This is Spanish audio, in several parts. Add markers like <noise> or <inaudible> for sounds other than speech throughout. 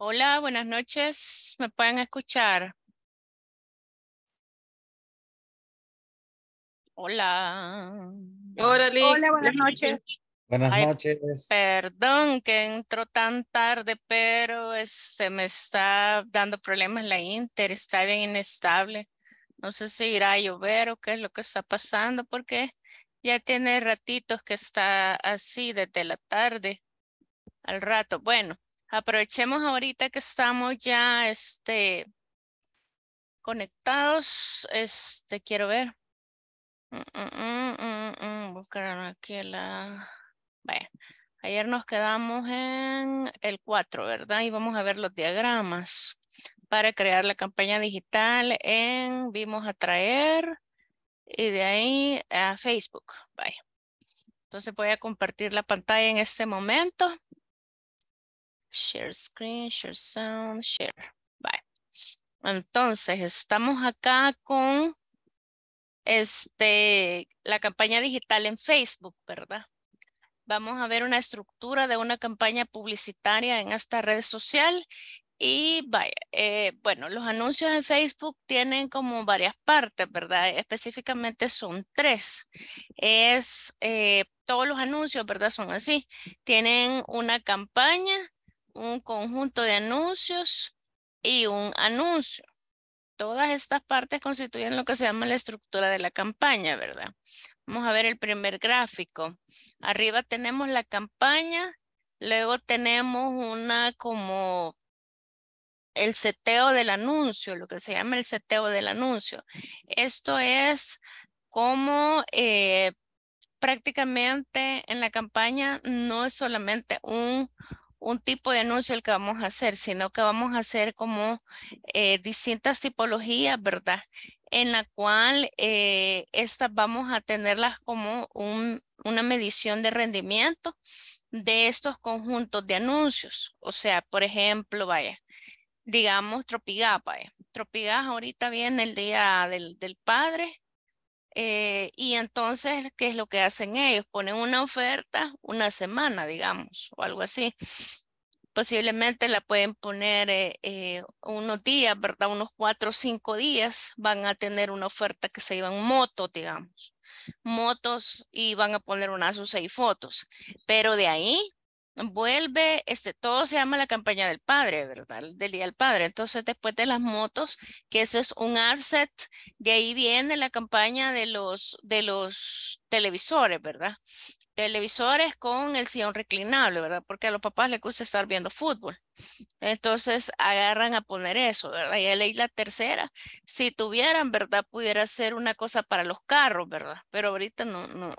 Hola, buenas noches. ¿Me pueden escuchar? Hola. Hola, buenas noches. Buenas noches. Perdón que entro tan tarde, pero se me está dando problemas la Inter, está bien inestable. No sé si irá a llover o qué es lo que está pasando, porque ya tiene ratitos que está así desde la tarde al rato. Bueno, Aprovechemos ahorita que estamos ya este, conectados. Este, quiero ver. Mm, mm, mm, ah, ayer nos quedamos en el 4, ¿verdad? Y vamos a ver los diagramas para crear la campaña digital en Vimos Atraer y de ahí a Facebook. Vaya. Entonces voy a compartir la pantalla en este momento. Share screen, share sound, share. Bye. Entonces, estamos acá con este, la campaña digital en Facebook, ¿verdad? Vamos a ver una estructura de una campaña publicitaria en esta red social y vaya, eh, bueno, los anuncios en Facebook tienen como varias partes, ¿verdad? Específicamente son tres. Es, eh, todos los anuncios, ¿verdad? Son así. Tienen una campaña, un conjunto de anuncios y un anuncio. Todas estas partes constituyen lo que se llama la estructura de la campaña, ¿verdad? Vamos a ver el primer gráfico. Arriba tenemos la campaña, luego tenemos una como el seteo del anuncio, lo que se llama el seteo del anuncio. Esto es como eh, prácticamente en la campaña no es solamente un, un tipo de anuncio el que vamos a hacer, sino que vamos a hacer como eh, distintas tipologías, ¿verdad? En la cual eh, estas vamos a tenerlas como un, una medición de rendimiento de estos conjuntos de anuncios. O sea, por ejemplo, vaya, digamos Tropigás, vaya. Tropigás ahorita viene el Día del, del Padre eh, y entonces, ¿qué es lo que hacen ellos? Ponen una oferta una semana, digamos, o algo así. Posiblemente la pueden poner eh, eh, unos días, ¿verdad? Unos cuatro o cinco días van a tener una oferta que se en moto, digamos motos y van a poner unas o seis fotos, pero de ahí vuelve, este, todo se llama la campaña del padre, ¿verdad? Del Día del Padre. Entonces, después de las motos, que eso es un asset, de ahí viene la campaña de los, de los televisores, ¿verdad? Televisores con el sillón reclinable, ¿verdad? Porque a los papás les gusta estar viendo fútbol. Entonces, agarran a poner eso, ¿verdad? Y ley la tercera. Si tuvieran, ¿verdad? Pudiera ser una cosa para los carros, ¿verdad? Pero ahorita no, no,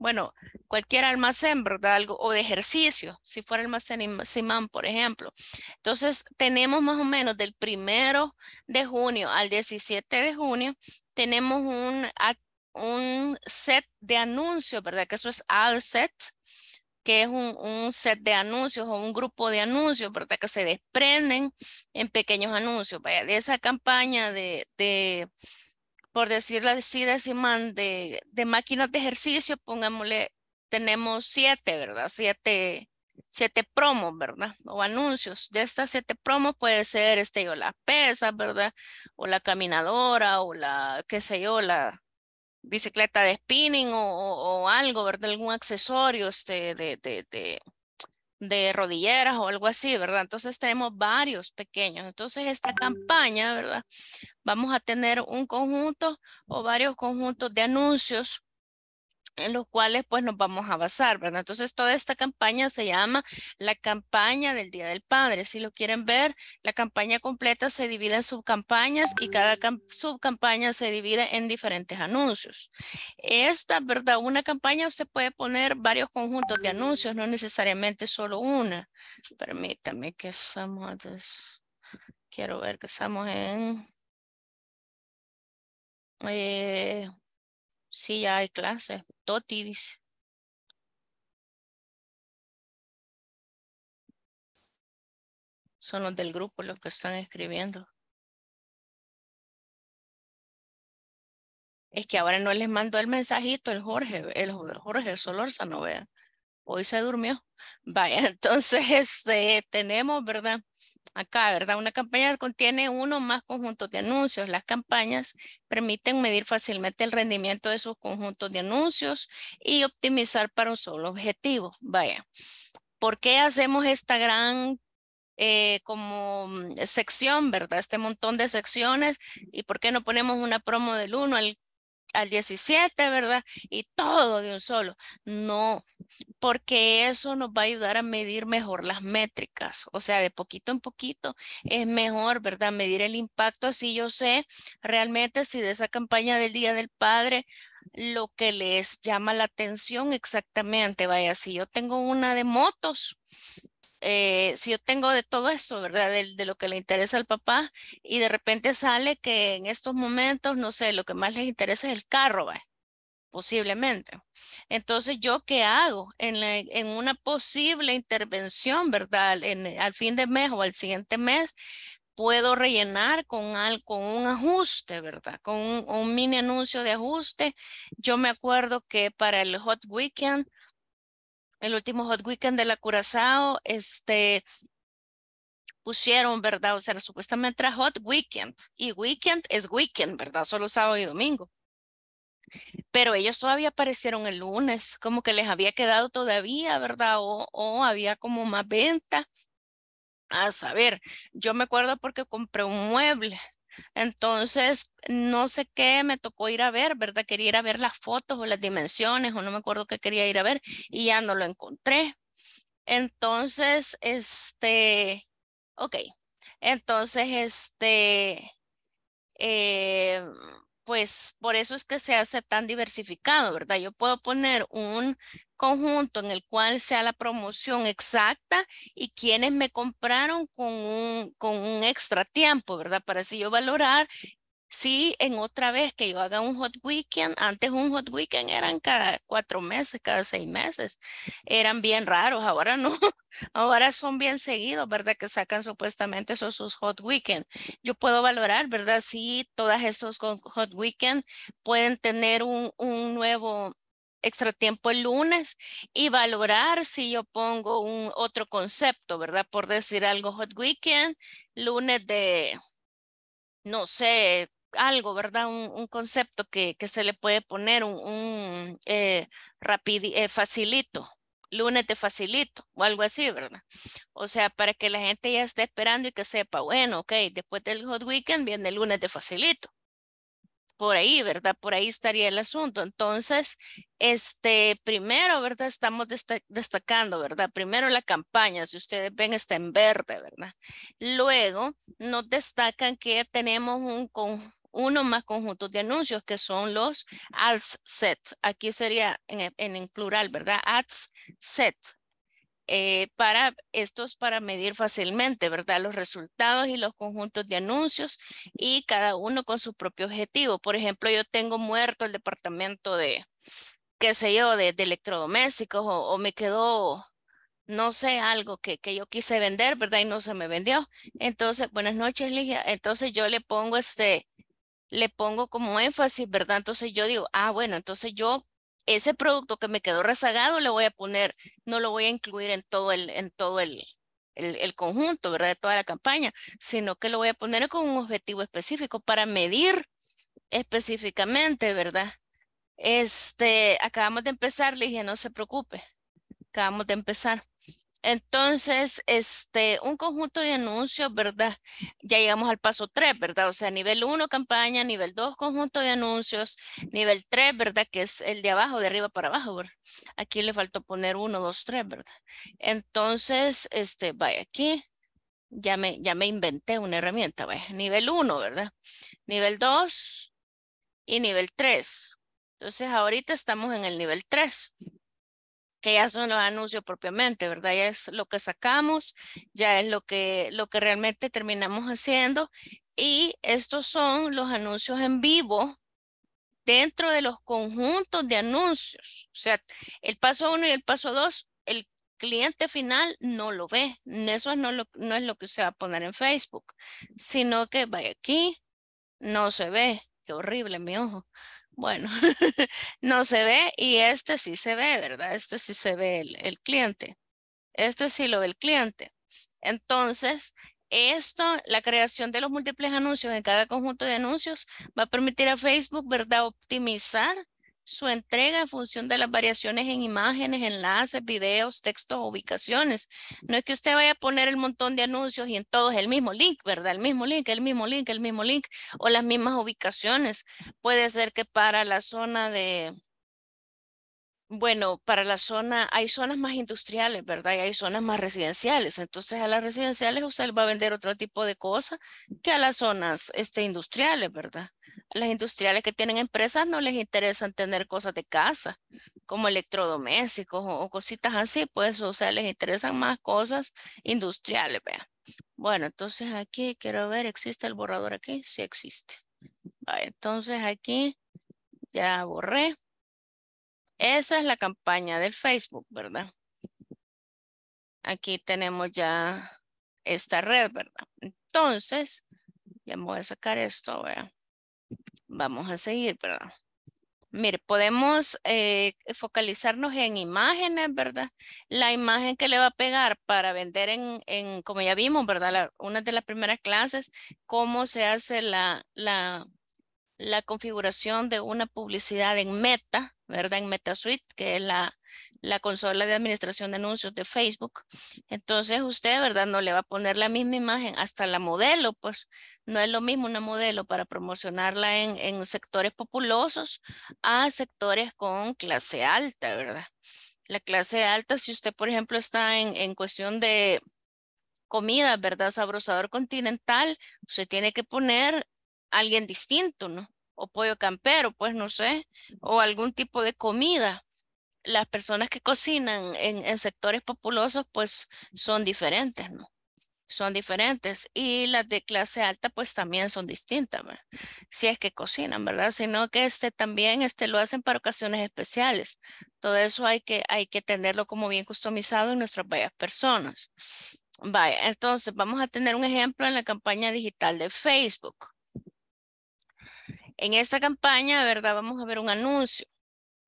bueno, cualquier almacén, ¿verdad? Algo, o de ejercicio, si fuera almacén Simán, por ejemplo. Entonces, tenemos más o menos del primero de junio al 17 de junio, tenemos un, un set de anuncios, ¿verdad? Que eso es al set, que es un, un, set de anuncios o un grupo de anuncios, ¿verdad? Que se desprenden en pequeños anuncios. Vaya, de esa campaña de, de por la así, deciman de, de máquinas de ejercicio, pongámosle, tenemos siete, ¿verdad? Siete, siete promos, ¿verdad? O anuncios. De estas siete promos puede ser, este, yo la pesa, ¿verdad? O la caminadora, o la, qué sé yo, la bicicleta de spinning o, o algo, ¿verdad? Algún accesorio este, de, de, de, de rodilleras o algo así, ¿verdad? Entonces tenemos varios pequeños. Entonces esta campaña, ¿verdad? Vamos a tener un conjunto o varios conjuntos de anuncios en los cuales pues nos vamos a basar, ¿verdad? Entonces toda esta campaña se llama la campaña del Día del Padre. Si lo quieren ver, la campaña completa se divide en subcampañas y cada subcampaña se divide en diferentes anuncios. Esta, ¿verdad? Una campaña usted puede poner varios conjuntos de anuncios, no necesariamente solo una. Permítame que estamos, quiero ver que estamos en... Eh, Sí, ya hay clases. Toti Son los del grupo los que están escribiendo. Es que ahora no les mandó el mensajito el Jorge, el Jorge Solorza, no vea. Hoy se durmió. Vaya, <laughs> entonces este, tenemos, ¿verdad? acá, ¿verdad? Una campaña contiene uno o más conjuntos de anuncios. Las campañas permiten medir fácilmente el rendimiento de sus conjuntos de anuncios y optimizar para un solo objetivo. Vaya, ¿por qué hacemos esta gran eh, como mm, sección, ¿verdad? Este montón de secciones y por qué no ponemos una promo del 1 al al 17, ¿verdad? Y todo de un solo. No, porque eso nos va a ayudar a medir mejor las métricas, o sea, de poquito en poquito es mejor, ¿verdad? Medir el impacto, así yo sé realmente si de esa campaña del Día del Padre lo que les llama la atención exactamente, vaya, si yo tengo una de motos, eh, si yo tengo de todo eso, ¿verdad? De, lo que le interesa al papá y de repente sale que en estos momentos, no sé, lo que más les interesa es el carro, ¿verdad? posiblemente. Entonces, ¿yo qué hago? En, una posible intervención, ¿verdad? al fin de mes o al siguiente mes, puedo rellenar con, al, con un ajuste, ¿verdad? Con un, un, mini anuncio de ajuste. Yo me acuerdo que para el Hot Weekend el último Hot Weekend de la Curazao, este, pusieron, ¿verdad? O sea, supuestamente era Hot Weekend y Weekend es Weekend, ¿verdad? Solo sábado y domingo. Pero ellos todavía aparecieron el lunes, como que les había quedado todavía, ¿verdad? O, o había como más venta. A saber, yo me acuerdo porque compré un mueble entonces, no sé qué me tocó ir a ver, ¿verdad? Quería ir a ver las fotos o las dimensiones o no me acuerdo qué quería ir a ver y ya no lo encontré. Entonces, este, ok, entonces, este, eh, pues por eso es que se hace tan diversificado, ¿verdad? Yo puedo poner un conjunto en el cual sea la promoción exacta y quienes me compraron con un, con un extra tiempo, ¿verdad? Para así yo valorar si en otra vez que yo haga un hot weekend, antes un hot weekend eran cada cuatro meses, cada seis meses, eran bien raros, ahora no, <laughs> ahora son bien seguidos, ¿verdad? Que sacan supuestamente esos sus hot weekend. Yo puedo valorar, ¿verdad? Si todas esos hot weekend pueden tener un, un nuevo extra tiempo el lunes y valorar si yo pongo un otro concepto, ¿verdad? Por decir algo, hot weekend, lunes de, no sé, algo, ¿verdad? Un, concepto que, se le puede poner, un, un eh, eh, facilito, lunes de facilito o algo así, ¿verdad? O sea, para que la gente ya esté esperando y que sepa, bueno, ok, después del hot weekend viene el lunes de facilito por ahí, ¿verdad? Por ahí estaría el asunto. Entonces, este, primero, ¿verdad? Estamos destacando, ¿verdad? Primero la campaña, si ustedes ven, está en verde, ¿verdad? Luego, nos destacan que tenemos un uno más conjunto de anuncios que son los ads set. Aquí sería en plural, ¿verdad? Ads set. Eh, para estos para medir fácilmente, ¿verdad? Los resultados y los conjuntos de anuncios y cada uno con su propio objetivo. Por ejemplo, yo tengo muerto el departamento de, qué sé yo, de, electrodomésticos o, me quedó no sé, algo que, que, yo quise vender, ¿verdad? Y no se me vendió. Entonces, buenas noches, Ligia. Entonces yo le pongo este, le pongo como énfasis, ¿verdad? Entonces yo digo, ah, bueno, entonces yo ese producto que me quedó rezagado le voy a poner, no lo voy a incluir en todo el, en todo el, el, conjunto, ¿verdad? De toda la campaña, sino que lo voy a poner con un objetivo específico para medir específicamente, ¿verdad? Este, acabamos de empezar, Ligia, no se preocupe, acabamos de empezar. Entonces, este, un conjunto de anuncios, ¿verdad? Ya llegamos al paso 3, ¿verdad? O sea, nivel 1, campaña, nivel 2, conjunto de anuncios, nivel 3, ¿verdad? Que es el de abajo, de arriba para abajo, ¿verdad? Aquí le faltó poner 1, 2, 3, ¿verdad? Entonces, este, vaya aquí, ya me, ya me inventé una herramienta, vaya, nivel 1, ¿verdad? Nivel 2 y nivel 3. Entonces, ahorita estamos en el nivel 3 que ya son los anuncios propiamente, ¿verdad? Ya es lo que sacamos, ya es lo que, lo que realmente terminamos haciendo y estos son los anuncios en vivo dentro de los conjuntos de anuncios. O sea, el paso uno y el paso dos, el cliente final no lo ve. Eso no, no es lo que se va a poner en Facebook, sino que vaya aquí, no se ve. Qué horrible mi ojo. Bueno, <laughs> no se ve y este sí se ve, ¿verdad? Este sí se ve el, cliente. Este sí lo ve el cliente. Entonces, esto, la creación de los múltiples anuncios en cada conjunto de anuncios va a permitir a Facebook, ¿verdad? Optimizar su entrega en función de las variaciones en imágenes, enlaces, videos, textos, ubicaciones. No es que usted vaya a poner el montón de anuncios y en todos el mismo link, ¿verdad? El mismo link, el mismo link, el mismo link o las mismas ubicaciones. Puede ser que para la zona de... Bueno, para la zona, hay zonas más industriales, ¿verdad? Y hay zonas más residenciales. Entonces, a las residenciales usted va a vender otro tipo de cosas que a las zonas este, industriales, ¿verdad? las industriales que tienen empresas no les interesan tener cosas de casa, como electrodomésticos o, cositas así, pues, o sea, les interesan más cosas industriales, vea. Bueno, entonces aquí quiero ver, ¿existe el borrador aquí? Sí existe. entonces aquí ya borré. Esa es la campaña del Facebook, ¿verdad? Aquí tenemos ya esta red, ¿verdad? Entonces, ya voy a sacar esto, vean Vamos a seguir, ¿verdad? Mire, podemos eh, focalizarnos en imágenes, ¿verdad? La imagen que le va a pegar para vender en, como ya vimos, ¿verdad? una de las primeras clases, cómo se hace la, la la configuración de una publicidad en Meta, ¿verdad? En MetaSuite, que es la, la consola de administración de anuncios de Facebook. Entonces usted, ¿verdad? No le va a poner la misma imagen hasta la modelo, pues no es lo mismo una modelo para promocionarla en, en sectores populosos a sectores con clase alta, ¿verdad? La clase alta, si usted, por ejemplo, está en, en cuestión de comida, ¿verdad? Sabrosador continental, usted tiene que poner alguien distinto, ¿no? O pollo campero, pues no sé, o algún tipo de comida. Las personas que cocinan en, sectores populosos, pues son diferentes, ¿no? Son diferentes. Y las de clase alta, pues también son distintas, ¿verdad? Si es que cocinan, ¿verdad? Sino que este también este, lo hacen para ocasiones especiales. Todo eso hay que, hay que tenerlo como bien customizado en nuestras varias personas. Vaya, entonces vamos a tener un ejemplo en la campaña digital de Facebook. En esta campaña, ¿verdad? Vamos a ver un anuncio.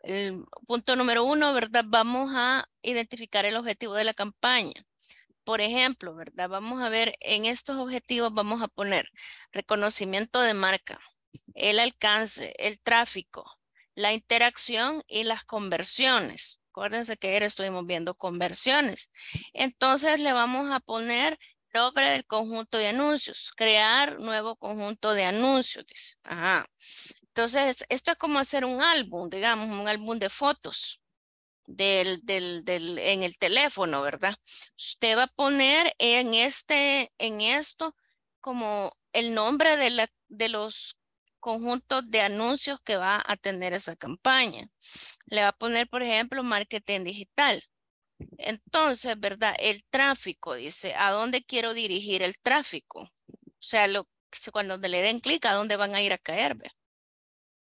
El punto número uno, ¿verdad? Vamos a identificar el objetivo de la campaña. Por ejemplo, ¿verdad? Vamos a ver en estos objetivos vamos a poner reconocimiento de marca, el alcance, el tráfico, la interacción y las conversiones. Acuérdense que ayer estuvimos viendo conversiones. Entonces le vamos a poner Nombre del conjunto de anuncios. Crear nuevo conjunto de anuncios. Ajá. Entonces, esto es como hacer un álbum, digamos, un álbum de fotos en el teléfono, ¿verdad? Usted va a poner en, este, en esto como el nombre de, de los conjuntos de anuncios que va a tener esa campaña. Le va a poner, por ejemplo, marketing digital. Entonces, ¿verdad? El tráfico, dice, ¿a dónde quiero dirigir el tráfico? O sea, lo, cuando le den clic, ¿a dónde van a ir a caer?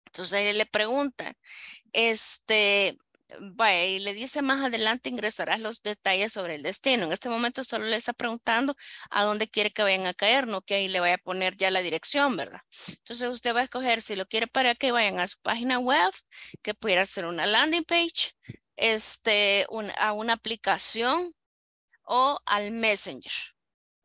Entonces él le pregunta, este, vaya, y le dice más adelante ingresarás los detalles sobre el destino. En este momento solo le está preguntando a dónde quiere que vayan a caer, no que ahí le vaya a poner ya la dirección, ¿verdad? Entonces usted va a escoger si lo quiere para que vayan a su página web, que pudiera ser una landing page, este, a una aplicación o al Messenger,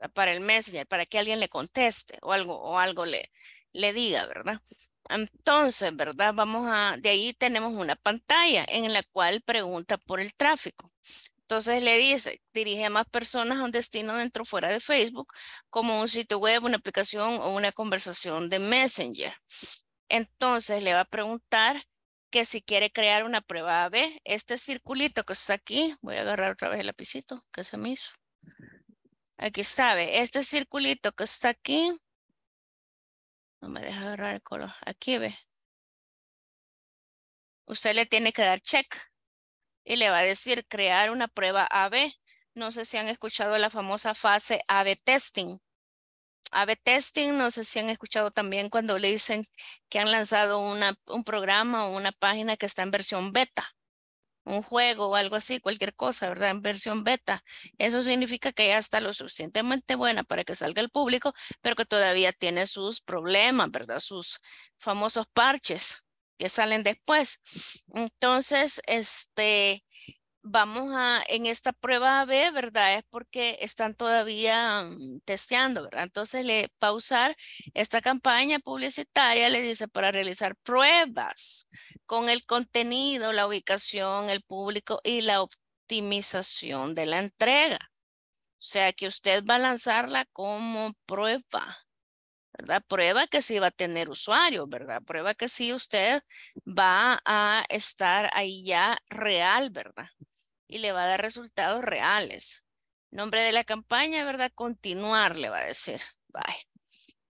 ah, para el Messenger, para que alguien le conteste o algo, o algo le, le diga, ¿verdad? Entonces, ¿verdad? Vamos a, de ahí tenemos una pantalla en la cual pregunta por el tráfico. Entonces le dice, dirige a más personas a un destino dentro o fuera de Facebook, como un sitio web, una aplicación o una conversación de Messenger. Entonces le va a preguntar que si quiere crear una prueba AB, este circulito que está aquí, voy a agarrar otra vez el lapicito que se me hizo. Aquí está, ¿ve? este circulito que está aquí, no me deja agarrar el color, aquí ve. Usted le tiene que dar check y le va a decir crear una prueba AB. No sé si han escuchado la famosa fase AB testing. A-B testing, no sé si han escuchado también cuando le dicen que han lanzado una, un programa o una página que está en versión beta, un juego o algo así, cualquier cosa, ¿verdad? En versión beta. Eso significa que ya está lo suficientemente buena para que salga al público, pero que todavía tiene sus problemas, ¿verdad? Sus famosos parches que salen después. Entonces, este, vamos a, en esta prueba B, ¿verdad? Es porque están todavía mm, testeando, ¿verdad? Entonces le pausar esta campaña publicitaria, le dice para realizar pruebas con el contenido, la ubicación, el público y la optimización de la entrega. O sea que usted va a lanzarla como prueba, ¿verdad? Prueba que sí va a tener usuario, ¿verdad? Prueba que sí usted va a estar ahí ya real, ¿verdad? y le va a dar resultados reales. Nombre de la campaña, ¿verdad? Continuar le va a decir. Bye.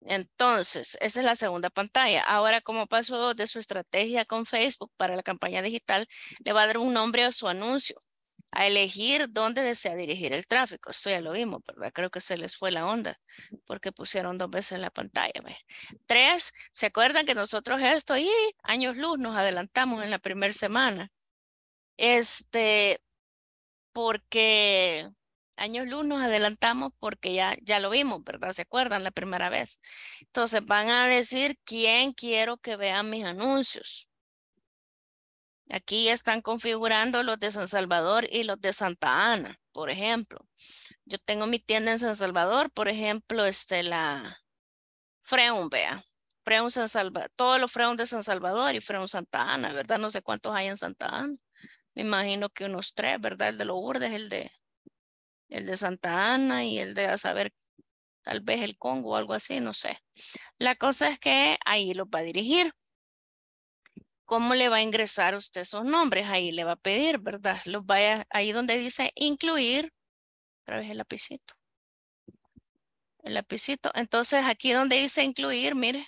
Entonces, esa es la segunda pantalla. Ahora, como paso dos de su estrategia con Facebook para la campaña digital, le va a dar un nombre a su anuncio, a elegir dónde desea dirigir el tráfico. Esto ya lo vimos, pero Creo que se les fue la onda porque pusieron dos veces la pantalla. Tres, ¿se acuerdan que nosotros esto y años luz nos adelantamos en la primera semana? Este, porque año luz nos adelantamos porque ya, ya lo vimos, ¿verdad? ¿Se acuerdan la primera vez? Entonces van a decir quién quiero que vea mis anuncios. Aquí están configurando los de San Salvador y los de Santa Ana, por ejemplo. Yo tengo mi tienda en San Salvador, por ejemplo, este, la freum vea. Freun San Salvador, todos los Freum de San Salvador y Freum Santa Ana, ¿verdad? No sé cuántos hay en Santa Ana me imagino que unos tres, ¿verdad? El de Lourdes, el de, el de Santa Ana y el de a saber, tal vez el Congo o algo así, no sé. La cosa es que ahí lo va a dirigir. ¿Cómo le va a ingresar usted esos nombres? Ahí le va a pedir, ¿verdad? Los vaya, ahí donde dice incluir, otra vez el lapicito. El lapicito. Entonces aquí donde dice incluir, mire,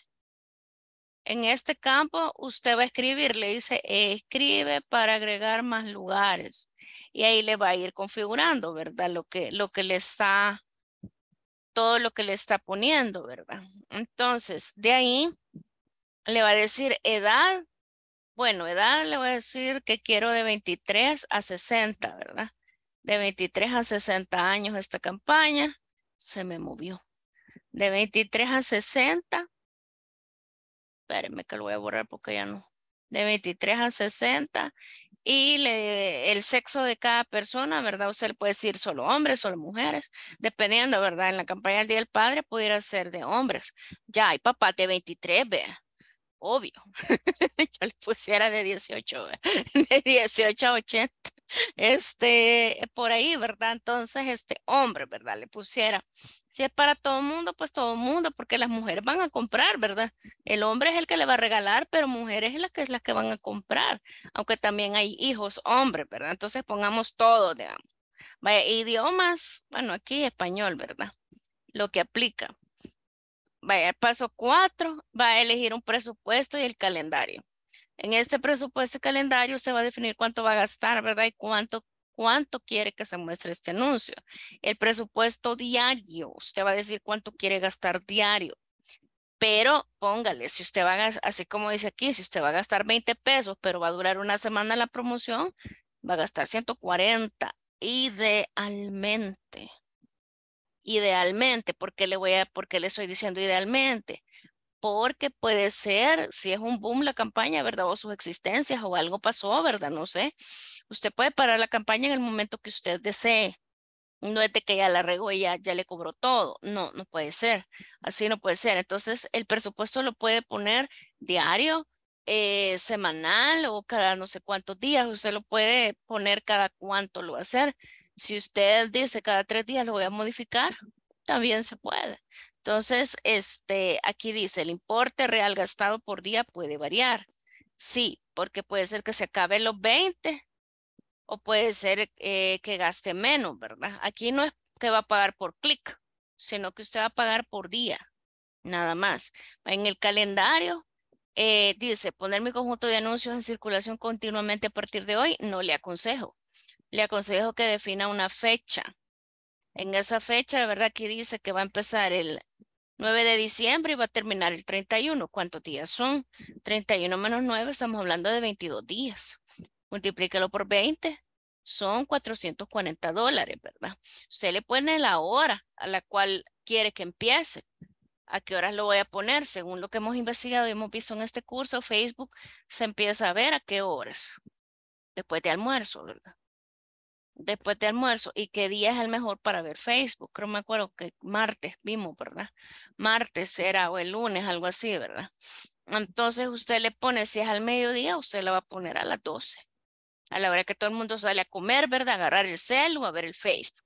en este campo usted va a escribir, le dice escribe para agregar más lugares y ahí le va a ir configurando, ¿verdad? Lo que, lo que le está, todo lo que le está poniendo, ¿verdad? Entonces, de ahí le va a decir edad. Bueno, edad le voy a decir que quiero de 23 a 60, ¿verdad? De 23 a 60 años esta campaña se me movió. De 23 a 60 espérenme que lo voy a borrar porque ya no, de 23 a 60 y el sexo de cada persona, ¿verdad? Usted puede decir solo hombres, solo mujeres, dependiendo, ¿verdad? En la campaña del Día del Padre pudiera ser de hombres. Ya hay papás de 23, vea. Obvio. <laughs> Yo le pusiera de 18, <laughs> de 18 a 80 este, por ahí, ¿verdad? Entonces, este hombre, ¿verdad? Le pusiera, si es para todo el mundo, pues todo el mundo, porque las mujeres van a comprar, ¿verdad? El hombre es el que le va a regalar, pero mujeres es la que, es la que van a comprar, aunque también hay hijos hombres, ¿verdad? Entonces pongamos todo, digamos. Vaya, idiomas, bueno, aquí español, ¿verdad? Lo que aplica. Vaya, paso cuatro, va a elegir un presupuesto y el calendario. En este presupuesto calendario usted va a definir cuánto va a gastar, ¿verdad? Y cuánto, cuánto quiere que se muestre este anuncio. El presupuesto diario, usted va a decir cuánto quiere gastar diario. Pero póngale, si usted va a, gastar, así como dice aquí, si usted va a gastar 20 pesos, pero va a durar una semana la promoción, va a gastar 140 idealmente. Idealmente, ¿por qué le voy a, por qué le estoy diciendo idealmente? porque puede ser, si es un boom la campaña, ¿verdad? O sus existencias o algo pasó, ¿verdad? No sé. Usted puede parar la campaña en el momento que usted desee. No es de que ya la regó y ya, ya le cobró todo. No, no puede ser. Así no puede ser. Entonces, el presupuesto lo puede poner diario, eh, semanal o cada no sé cuántos días. Usted lo puede poner cada cuánto lo va a hacer. Si usted dice cada tres días lo voy a modificar, también se puede. Entonces, este, aquí dice, el importe real gastado por día puede variar. Sí, porque puede ser que se acabe los 20 o puede ser eh, que gaste menos, ¿verdad? Aquí no es que va a pagar por clic, sino que usted va a pagar por día, nada más. En el calendario eh, dice, poner mi conjunto de anuncios en circulación continuamente a partir de hoy, no le aconsejo. Le aconsejo que defina una fecha en esa fecha, de ¿verdad? Aquí dice que va a empezar el 9 de diciembre y va a terminar el 31. ¿Cuántos días son? 31 menos 9, estamos hablando de 22 días. Multiplícalo por 20, son 440 dólares, ¿verdad? Usted le pone la hora a la cual quiere que empiece. ¿A qué horas lo voy a poner? Según lo que hemos investigado y hemos visto en este curso, Facebook se empieza a ver a qué horas. Después de almuerzo, ¿verdad? después de almuerzo y qué día es el mejor para ver Facebook. Creo me acuerdo que martes vimos, ¿verdad? Martes era o el lunes, algo así, ¿verdad? Entonces usted le pone, si es al mediodía, usted la va a poner a las 12. A la hora que todo el mundo sale a comer, ¿verdad? A agarrar el cel o a ver el Facebook.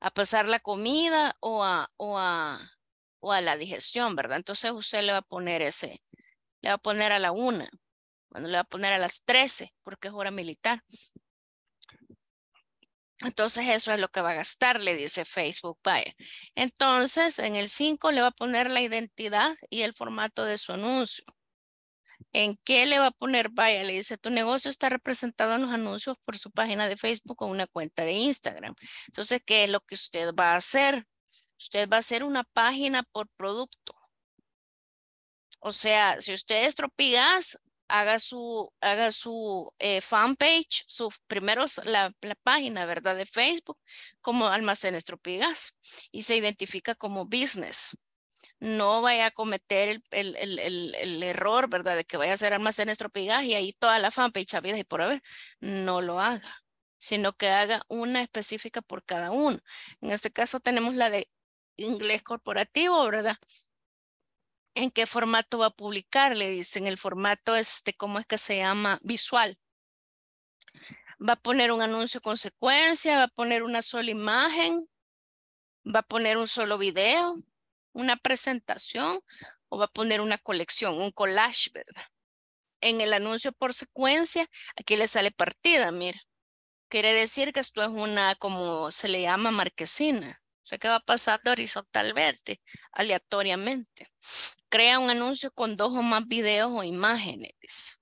A pasar la comida o a, o a la digestión, ¿verdad? Entonces usted le va a poner ese, le va a poner a la una, Bueno, le va a poner a las 13, porque es hora militar. Entonces eso es lo que va a gastar, le dice Facebook vaya. Entonces en el 5 le va a poner la identidad y el formato de su anuncio. ¿En qué le va a poner Vaya, Le dice, tu negocio está representado en los anuncios por su página de Facebook o una cuenta de Instagram. Entonces, ¿qué es lo que usted va a hacer? Usted va a hacer una página por producto. O sea, si usted es tropigas, haga su, haga su eh, fanpage, su, primero la, página, ¿verdad? De Facebook, como almacenes Tropigas y se identifica como business. No vaya a cometer el, error, ¿verdad? De que vaya a ser almacenes Tropigas y ahí toda la fanpage habida y por haber. No lo haga, sino que haga una específica por cada uno. En este caso tenemos la de inglés corporativo, ¿verdad? ¿En qué formato va a publicar? Le dicen el formato, este, ¿cómo es que se llama? Visual. Va a poner un anuncio con secuencia, va a poner una sola imagen, va a poner un solo video, una presentación o va a poner una colección, un collage, ¿verdad? En el anuncio por secuencia, aquí le sale partida, mira. Quiere decir que esto es una, como se le llama, marquesina sea que va horizontal verde aleatoriamente. Crea un anuncio con dos o más videos o imágenes.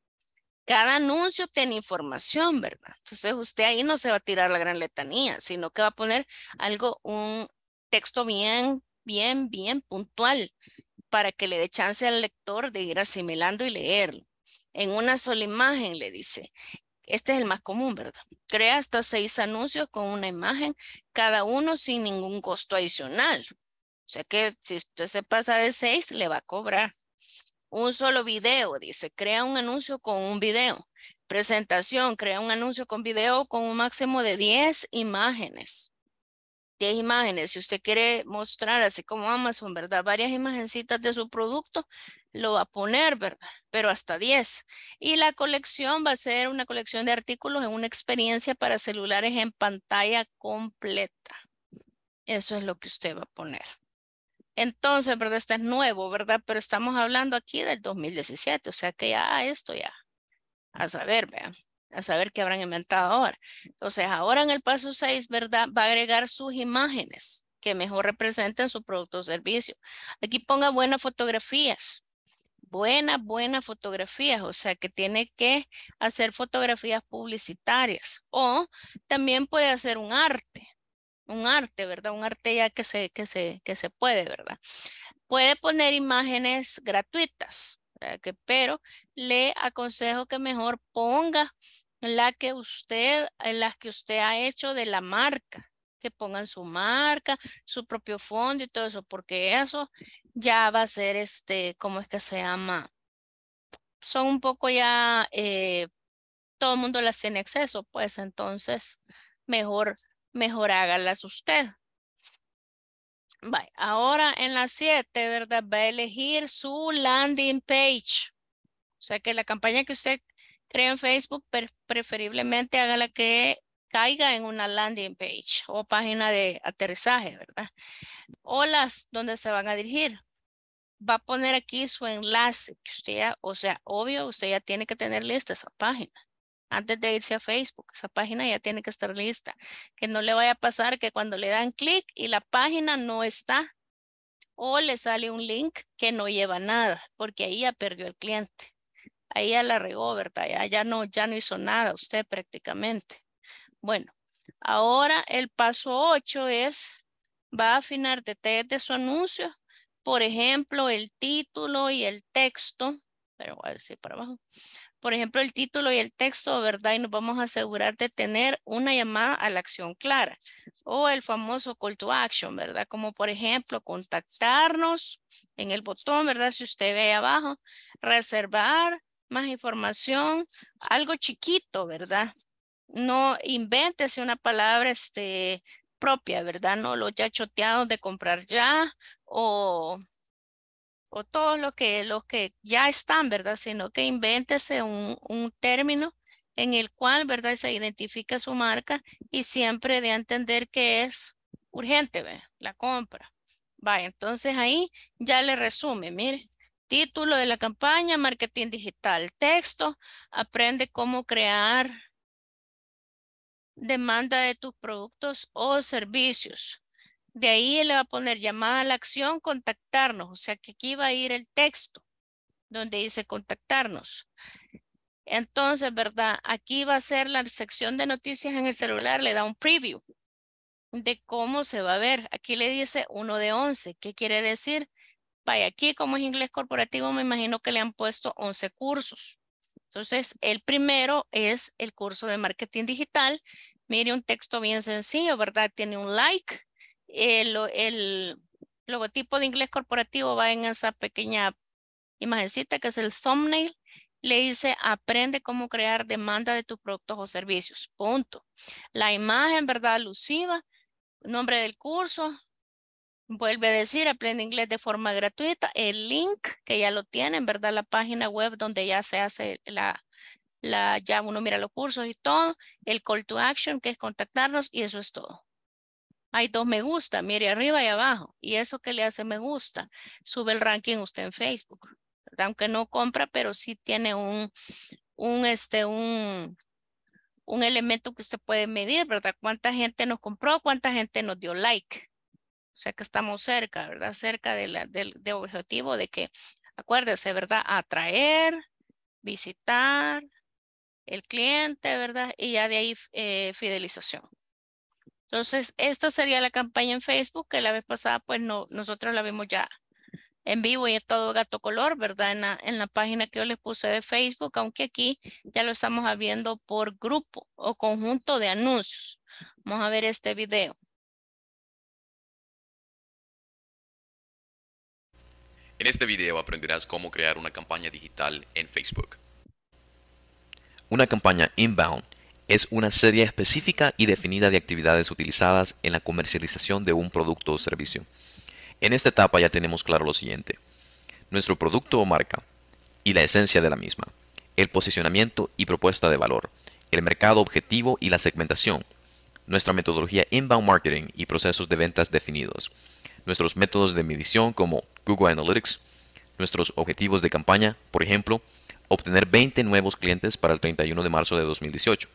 Cada anuncio tiene información, ¿verdad? Entonces usted ahí no se va a tirar la gran letanía, sino que va a poner algo, un texto bien, bien, bien puntual para que le dé chance al lector de ir asimilando y leerlo. En una sola imagen le dice, este es el más común, ¿verdad? Crea hasta seis anuncios con una imagen, cada uno sin ningún costo adicional. O sea que si usted se pasa de seis, le va a cobrar. Un solo video, dice, crea un anuncio con un video. Presentación, crea un anuncio con video con un máximo de 10 imágenes. 10 imágenes. Si usted quiere mostrar, así como Amazon, ¿verdad? Varias imagencitas de su producto, lo va a poner, ¿verdad? Pero hasta 10. Y la colección va a ser una colección de artículos en una experiencia para celulares en pantalla completa. Eso es lo que usted va a poner. Entonces, ¿verdad? Este es nuevo, ¿verdad? Pero estamos hablando aquí del 2017, o sea que ya esto ya, a saber, vean, a saber qué habrán inventado ahora. Entonces, ahora en el paso 6, ¿verdad? Va a agregar sus imágenes que mejor representen su producto o servicio. Aquí ponga buenas fotografías, buenas, buenas fotografías, o sea que tiene que hacer fotografías publicitarias o también puede hacer un arte, un arte, ¿verdad? Un arte ya que se, que se, que se puede, ¿verdad? Puede poner imágenes gratuitas, que, pero le aconsejo que mejor ponga la que usted, las que usted ha hecho de la marca, que pongan su marca, su propio fondo y todo eso, porque eso ya va a ser este, ¿cómo es que se llama? Son un poco ya, eh, todo el mundo las tiene acceso, pues entonces mejor, mejor hágalas usted. Bye. Ahora en las 7, ¿verdad? Va a elegir su landing page. O sea que la campaña que usted cree en Facebook, preferiblemente haga la que caiga en una landing page o página de aterrizaje, ¿verdad? O las donde se van a dirigir. Va a poner aquí su enlace. usted o sea, obvio, usted ya tiene que tener lista esa página. Antes de irse a Facebook, esa página ya tiene que estar lista. Que no le vaya a pasar que cuando le dan clic y la página no está o le sale un link que no lleva nada, porque ahí ya perdió el cliente. Ahí ya la regó, ¿verdad? Ya, ya, no, ya no hizo nada usted prácticamente. Bueno, ahora el paso 8 es, va a afinar detalles de su anuncio, por ejemplo, el título y el texto, pero voy a decir para abajo, por ejemplo, el título y el texto, ¿verdad? Y nos vamos a asegurar de tener una llamada a la acción clara o el famoso call to action, ¿verdad? Como por ejemplo, contactarnos en el botón, ¿verdad? Si usted ve ahí abajo, reservar más información, algo chiquito, ¿verdad? no invéntese una palabra este, propia, ¿verdad? No los ya choteados de comprar ya o, o todo lo que, que ya están, ¿verdad? Sino que invéntese un, un término en el cual, ¿verdad? Se identifica su marca y siempre de entender que es urgente, La compra. va entonces ahí ya le resume, mire, título de la campaña, marketing digital, texto, aprende cómo crear demanda de tus productos o servicios. De ahí le va a poner llamada a la acción, contactarnos. O sea que aquí va a ir el texto donde dice contactarnos. Entonces, ¿verdad? Aquí va a ser la sección de noticias en el celular, le da un preview de cómo se va a ver. Aquí le dice uno de once. ¿Qué quiere decir? Vaya, aquí como es inglés corporativo, me imagino que le han puesto 11 cursos. Entonces, el primero es el curso de marketing digital. Mire un texto bien sencillo, ¿verdad? Tiene un like. El, logotipo de inglés corporativo va en esa pequeña imagencita que es el thumbnail le dice aprende cómo crear demanda de tus productos o servicios. Punto. La imagen, ¿verdad? Alusiva, nombre del curso, Vuelve a decir, aprende inglés de forma gratuita. El link que ya lo tienen, ¿verdad? La página web donde ya se hace la, la, ya uno mira los cursos y todo. El call to action que es contactarnos y eso es todo. Hay dos me gusta, mire arriba y abajo. Y eso que le hace me gusta, sube el ranking usted en Facebook. ¿verdad? Aunque no compra, pero sí tiene un, un, este, un, un elemento que usted puede medir, ¿verdad? Cuánta gente nos compró, cuánta gente nos dio like. O sea que estamos cerca, ¿verdad? Cerca la, del, objetivo de que, acuérdese, ¿verdad? Atraer, visitar el cliente, ¿verdad? Y ya de ahí eh, fidelización. Entonces, esta sería la campaña en Facebook que la vez pasada, pues no, nosotros la vimos ya en vivo y en todo gato color, ¿verdad? En la, en la página que yo les puse de Facebook, aunque aquí ya lo estamos viendo por grupo o conjunto de anuncios. Vamos a ver este video. En este video aprenderás cómo crear una campaña digital en Facebook. Una campaña inbound es una serie específica y definida de actividades utilizadas en la comercialización de un producto o servicio. En esta etapa ya tenemos claro lo siguiente. Nuestro producto o marca y la esencia de la misma. El posicionamiento y propuesta de valor. El mercado objetivo y la segmentación. Nuestra metodología inbound marketing y procesos de ventas definidos nuestros métodos de medición como Google Analytics, nuestros objetivos de campaña, por ejemplo, obtener 20 nuevos clientes para el 31 de marzo de 2018.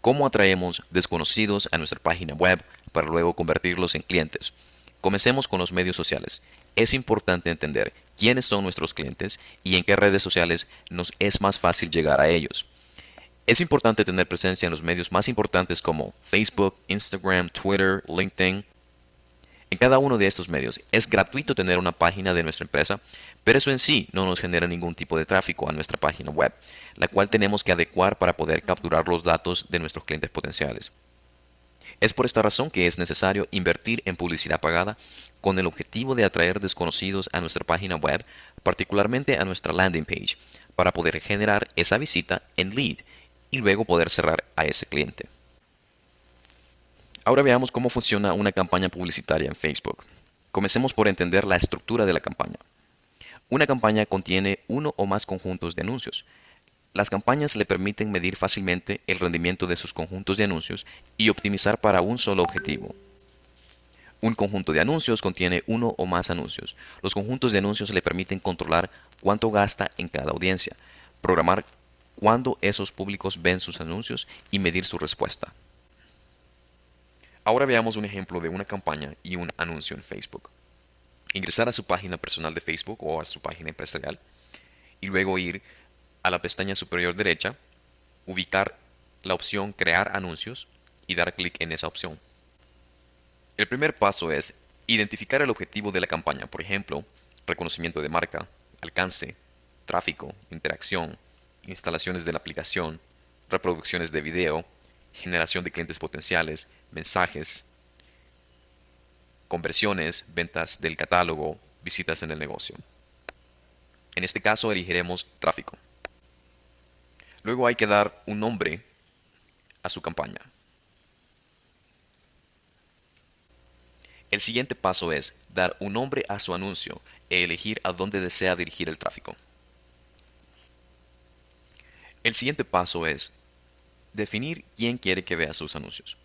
¿Cómo atraemos desconocidos a nuestra página web para luego convertirlos en clientes? Comencemos con los medios sociales. Es importante entender quiénes son nuestros clientes y en qué redes sociales nos es más fácil llegar a ellos. Es importante tener presencia en los medios más importantes como Facebook, Instagram, Twitter, LinkedIn, en cada uno de estos medios. Es gratuito tener una página de nuestra empresa, pero eso en sí no nos genera ningún tipo de tráfico a nuestra página web, la cual tenemos que adecuar para poder capturar los datos de nuestros clientes potenciales. Es por esta razón que es necesario invertir en publicidad pagada con el objetivo de atraer desconocidos a nuestra página web, particularmente a nuestra landing page, para poder generar esa visita en lead y luego poder cerrar a ese cliente. Ahora veamos cómo funciona una campaña publicitaria en Facebook. Comencemos por entender la estructura de la campaña. Una campaña contiene uno o más conjuntos de anuncios. Las campañas le permiten medir fácilmente el rendimiento de sus conjuntos de anuncios y optimizar para un solo objetivo. Un conjunto de anuncios contiene uno o más anuncios. Los conjuntos de anuncios le permiten controlar cuánto gasta en cada audiencia, programar cuándo esos públicos ven sus anuncios y medir su respuesta. Ahora veamos un ejemplo de una campaña y un anuncio en Facebook. Ingresar a su página personal de Facebook o a su página empresarial y luego ir a la pestaña superior derecha, ubicar la opción Crear anuncios y dar clic en esa opción. El primer paso es identificar el objetivo de la campaña, por ejemplo, reconocimiento de marca, alcance, tráfico, interacción, instalaciones de la aplicación, reproducciones de video, generación de clientes potenciales, mensajes, conversiones, ventas del catálogo, visitas en el negocio. En este caso elegiremos tráfico. Luego hay que dar un nombre a su campaña. El siguiente paso es dar un nombre a su anuncio e elegir a dónde desea dirigir el tráfico. El siguiente paso es definir quién quiere que vea sus anuncios.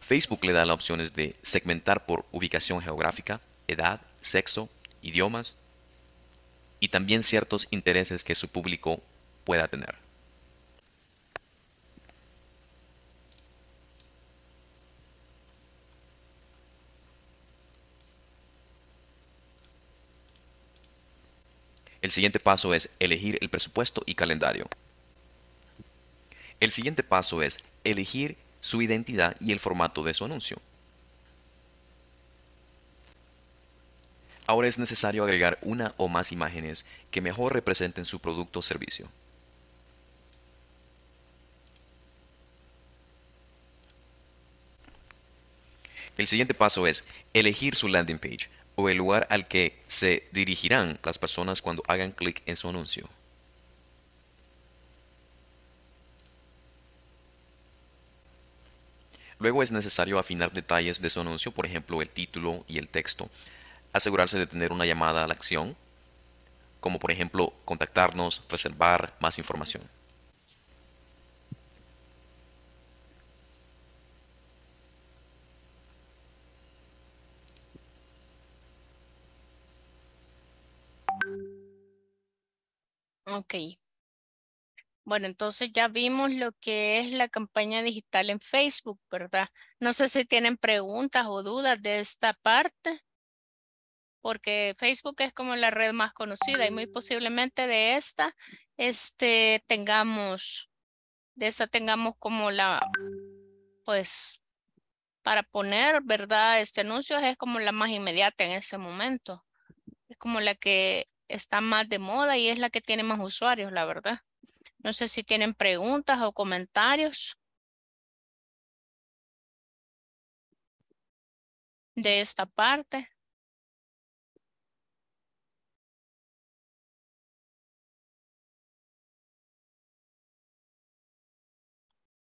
Facebook le da las opciones de segmentar por ubicación geográfica, edad, sexo, idiomas y también ciertos intereses que su público pueda tener. El siguiente paso es elegir el presupuesto y calendario. El siguiente paso es elegir su identidad y el formato de su anuncio. Ahora es necesario agregar una o más imágenes que mejor representen su producto o servicio. El siguiente paso es elegir su landing page o el lugar al que se dirigirán las personas cuando hagan clic en su anuncio. Luego es necesario afinar detalles de su anuncio, por ejemplo el título y el texto, asegurarse de tener una llamada a la acción, como por ejemplo contactarnos, reservar más información. Ok, bueno, entonces ya vimos lo que es la campaña digital en Facebook, ¿verdad? No sé si tienen preguntas o dudas de esta parte, porque Facebook es como la red más conocida y muy mm. posiblemente de esta este, tengamos, de esta tengamos como la, pues, para poner, ¿verdad? Este anuncio es como la más inmediata en ese momento. Es como la que está más de moda y es la que tiene más usuarios, la verdad. No sé si tienen preguntas o comentarios. De esta parte.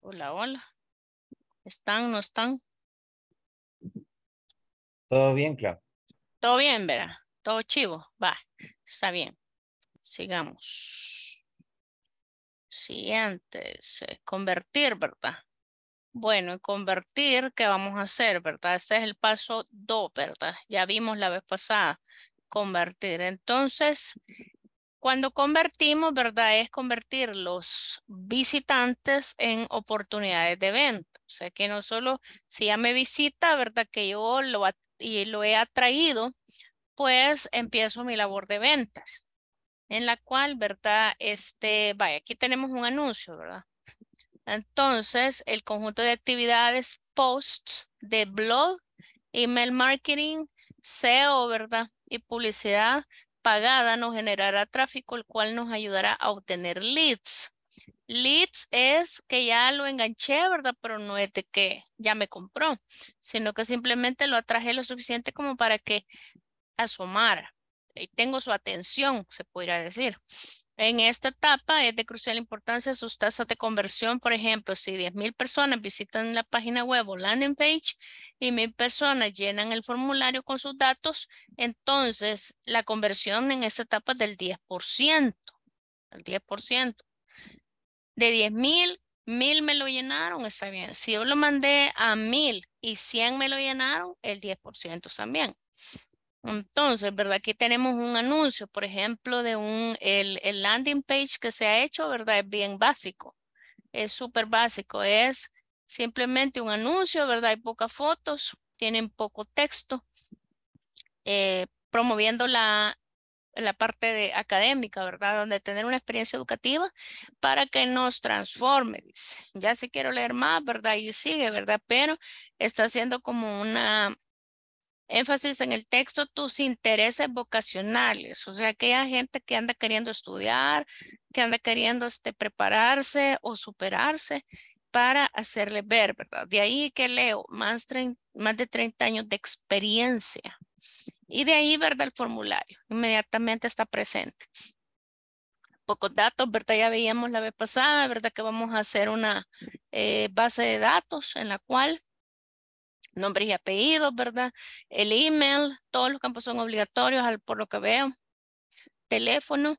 Hola, hola. ¿Están, o no están? Todo bien, claro. Todo bien, verá. Todo chivo. Va, está bien. Sigamos. Siguiente, eh, convertir, ¿verdad? Bueno, y convertir, ¿qué vamos a hacer, verdad? Este es el paso 2, ¿verdad? Ya vimos la vez pasada, convertir. Entonces, cuando convertimos, ¿verdad? Es convertir los visitantes en oportunidades de venta. O sea, que no solo si ya me visita, ¿verdad? Que yo lo, y lo he atraído, pues empiezo mi labor de ventas en la cual, ¿verdad? Este, vaya, aquí tenemos un anuncio, ¿verdad? Entonces, el conjunto de actividades, posts de blog, email marketing, SEO, ¿verdad? Y publicidad pagada nos generará tráfico, el cual nos ayudará a obtener leads. Leads es que ya lo enganché, ¿verdad? Pero no es de que ya me compró, sino que simplemente lo atraje lo suficiente como para que asomara y eh, tengo su atención, se podría decir. En esta etapa es de crucial importancia sus tasas de conversión. Por ejemplo, si 10.000 personas visitan la página web o landing page y 1.000 personas llenan el formulario con sus datos, entonces la conversión en esta etapa es del 10%. El 10%. De 10.000, 1.000 me lo llenaron, está bien. Si yo lo mandé a 1.000 y 100 me lo llenaron, el 10% también. Entonces, ¿verdad? Aquí tenemos un anuncio, por ejemplo, de un, el, landing page que se ha hecho, ¿verdad? Es bien básico, es súper básico, es simplemente un anuncio, ¿verdad? Hay pocas fotos, tienen poco texto, eh, promoviendo la, la parte de académica, ¿verdad? Donde tener una experiencia educativa para que nos transforme, dice. Ya si quiero leer más, ¿verdad? Y sigue, ¿verdad? Pero está haciendo como una énfasis en el texto, tus intereses vocacionales, o sea, aquella gente que anda queriendo estudiar, que anda queriendo este, prepararse o superarse para hacerle ver, ¿verdad? De ahí que leo más, de 30 años de experiencia. Y de ahí, ¿verdad? El formulario inmediatamente está presente. Pocos datos, ¿verdad? Ya veíamos la vez pasada, ¿verdad? Que vamos a hacer una eh, base de datos en la cual nombre y apellidos, ¿verdad? El email, todos los campos son obligatorios por lo que veo. Teléfono.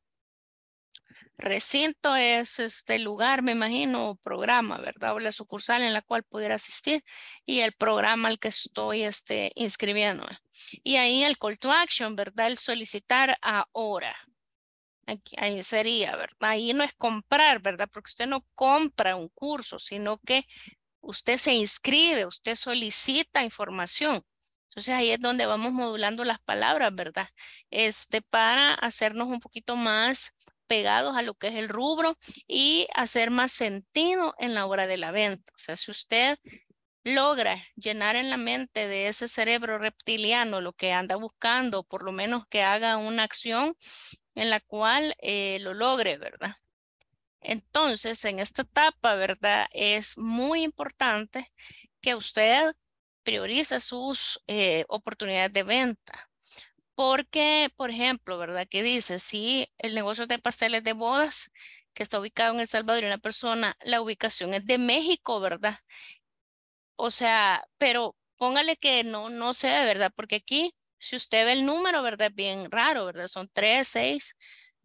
Recinto es este lugar, me imagino, programa, ¿verdad? O la sucursal en la cual pudiera asistir y el programa al que estoy este, inscribiendo. Y ahí el call to action, ¿verdad? El solicitar ahora. ahí sería, ¿verdad? Ahí no es comprar, ¿verdad? Porque usted no compra un curso, sino que usted se inscribe, usted solicita información. Entonces ahí es donde vamos modulando las palabras, ¿verdad? Este, para hacernos un poquito más pegados a lo que es el rubro y hacer más sentido en la hora de la venta. O sea, si usted logra llenar en la mente de ese cerebro reptiliano lo que anda buscando, por lo menos que haga una acción en la cual eh, lo logre, ¿verdad? Entonces, en esta etapa, ¿verdad? Es muy importante que usted priorice sus eh, oportunidades de venta. Porque, por ejemplo, ¿verdad? Que dice, si el negocio de pasteles de bodas que está ubicado en El Salvador y una persona, la ubicación es de México, ¿verdad? O sea, pero póngale que no, no sea, ¿verdad? Porque aquí, si usted ve el número, ¿verdad? Es bien raro, ¿verdad? Son tres, seis,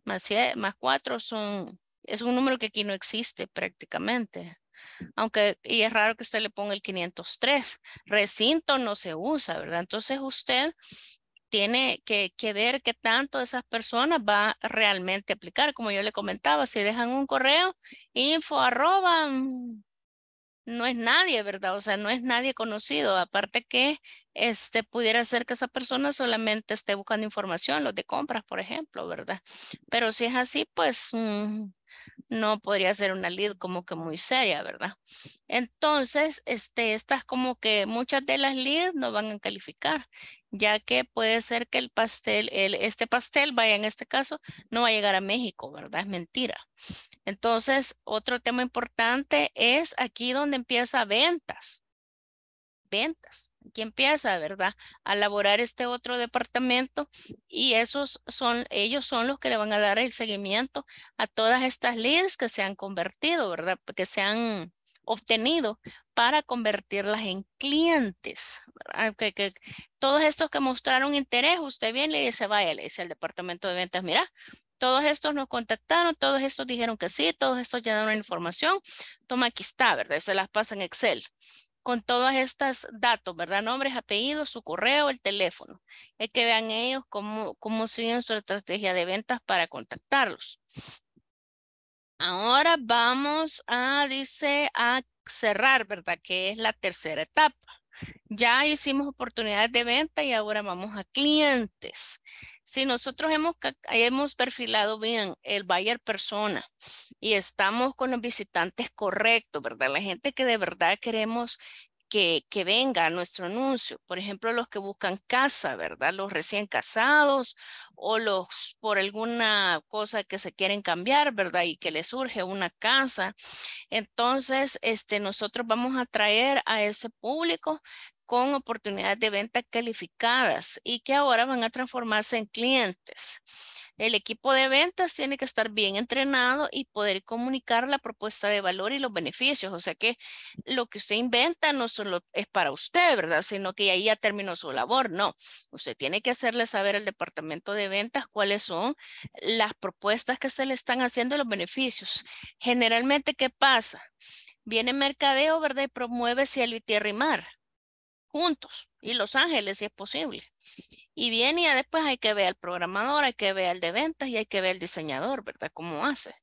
más más cuatro, son es un número que aquí no existe prácticamente. Mm. Aunque, y es raro que usted le ponga el 503. Recinto no se usa, ¿verdad? Entonces usted tiene que, que, ver qué tanto esas personas va realmente a aplicar. Como yo le comentaba, si dejan un correo, info arroba, mm, no es nadie, ¿verdad? O sea, no es nadie conocido. Aparte que este, pudiera ser que esa persona solamente esté buscando información, los de compras, por ejemplo, ¿verdad? Pero si es así, pues... Mm, no podría ser una lead como que muy seria, ¿verdad? Entonces, este, estas como que muchas de las leads no van a calificar, ya que puede ser que el pastel, el, este pastel, vaya en este caso, no va a llegar a México, ¿verdad? Es mentira. Entonces, otro tema importante es aquí donde empieza ventas. Ventas empieza, ¿verdad? A elaborar este otro departamento y esos son, ellos son los que le van a dar el seguimiento a todas estas leads que se han convertido, ¿verdad? Que se han obtenido para convertirlas en clientes. Que, todos estos que mostraron interés, usted bien le dice, vaya, le dice al departamento de ventas, mira, todos estos nos contactaron, todos estos dijeron que sí, todos estos ya dieron información, toma aquí está, ¿verdad? Se las pasa en Excel con todos estos datos, ¿verdad? Nombres, apellidos, su correo, el teléfono. Es que vean ellos cómo, cómo siguen su estrategia de ventas para contactarlos. Ahora vamos a, dice, a cerrar, ¿verdad? Que es la tercera etapa. Ya hicimos oportunidades de venta y ahora vamos a clientes. Si nosotros hemos, hemos perfilado bien el buyer persona y estamos con los visitantes correctos, ¿verdad? La gente que de verdad queremos que, venga a nuestro anuncio. Por ejemplo, los que buscan casa, ¿verdad? Los recién casados o los por alguna cosa que se quieren cambiar, ¿verdad? Y que les surge una casa. Entonces, este, nosotros vamos a traer a ese público, con oportunidades de venta calificadas y que ahora van a transformarse en clientes. El equipo de ventas tiene que estar bien entrenado y poder comunicar la propuesta de valor y los beneficios. O sea que lo que usted inventa no solo es para usted, ¿verdad? Sino que ahí ya terminó su labor. No, usted tiene que hacerle saber al departamento de ventas cuáles son las propuestas que se le están haciendo los beneficios. Generalmente, ¿qué pasa? Viene mercadeo, ¿verdad? Y promueve cielo y tierra y mar juntos y Los Ángeles si es posible. Y viene y después hay que ver al programador, hay que ver al de ventas y hay que ver al diseñador, ¿verdad? ¿Cómo hace?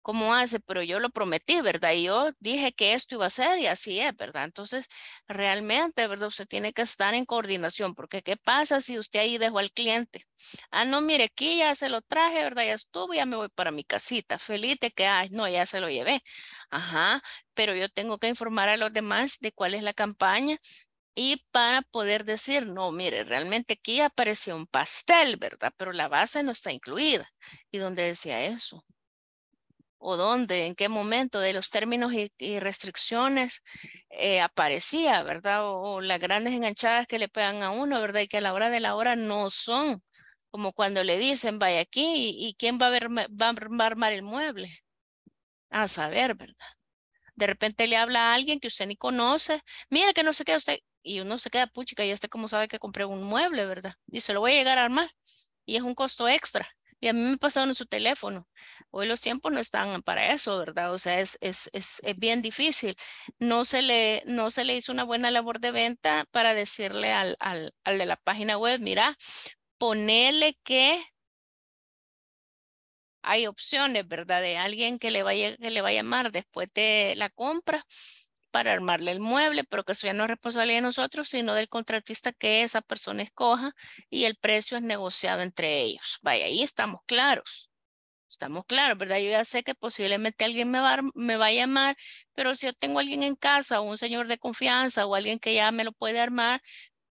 ¿Cómo hace? Pero yo lo prometí, ¿verdad? Y yo dije que esto iba a ser y así es, ¿verdad? Entonces, realmente, ¿verdad? Usted tiene que estar en coordinación, porque ¿qué pasa si usted ahí dejó al cliente? Ah, no, mire, aquí ya se lo traje, ¿verdad? Ya estuve, ya me voy para mi casita. Feliz de que, ay, no, ya se lo llevé. Ajá, pero yo tengo que informar a los demás de cuál es la campaña, y para poder decir, no, mire, realmente aquí aparecía un pastel, ¿verdad? Pero la base no está incluida. ¿Y dónde decía eso? ¿O dónde, en qué momento de los términos y, restricciones eh, aparecía, ¿verdad? O, las grandes enganchadas que le pegan a uno, ¿verdad? Y que a la hora de la hora no son, como cuando le dicen, vaya aquí, ¿y, quién va a, ver, va armar el mueble? A saber, ¿verdad? De repente le habla a alguien que usted ni conoce, mira que no se queda usted, y uno se queda puchica y está como sabe que compré un mueble, ¿verdad? Y se lo voy a llegar a armar y es un costo extra. Y a mí me pasaron su teléfono. Hoy los tiempos no están para eso, ¿verdad? O sea, es, es, es, es, bien difícil. No se, le, no se le hizo una buena labor de venta para decirle al, al, al de la página web, mira, ponele que hay opciones, ¿verdad? De alguien que le vaya, que le va a llamar después de la compra para armarle el mueble, pero que eso ya no es responsabilidad de nosotros, sino del contratista que esa persona escoja y el precio es negociado entre ellos. Vaya, ahí estamos claros. Estamos claros, ¿verdad? Yo ya sé que posiblemente alguien me va, me va a llamar, pero si yo tengo alguien en casa, o un señor de confianza, o alguien que ya me lo puede armar,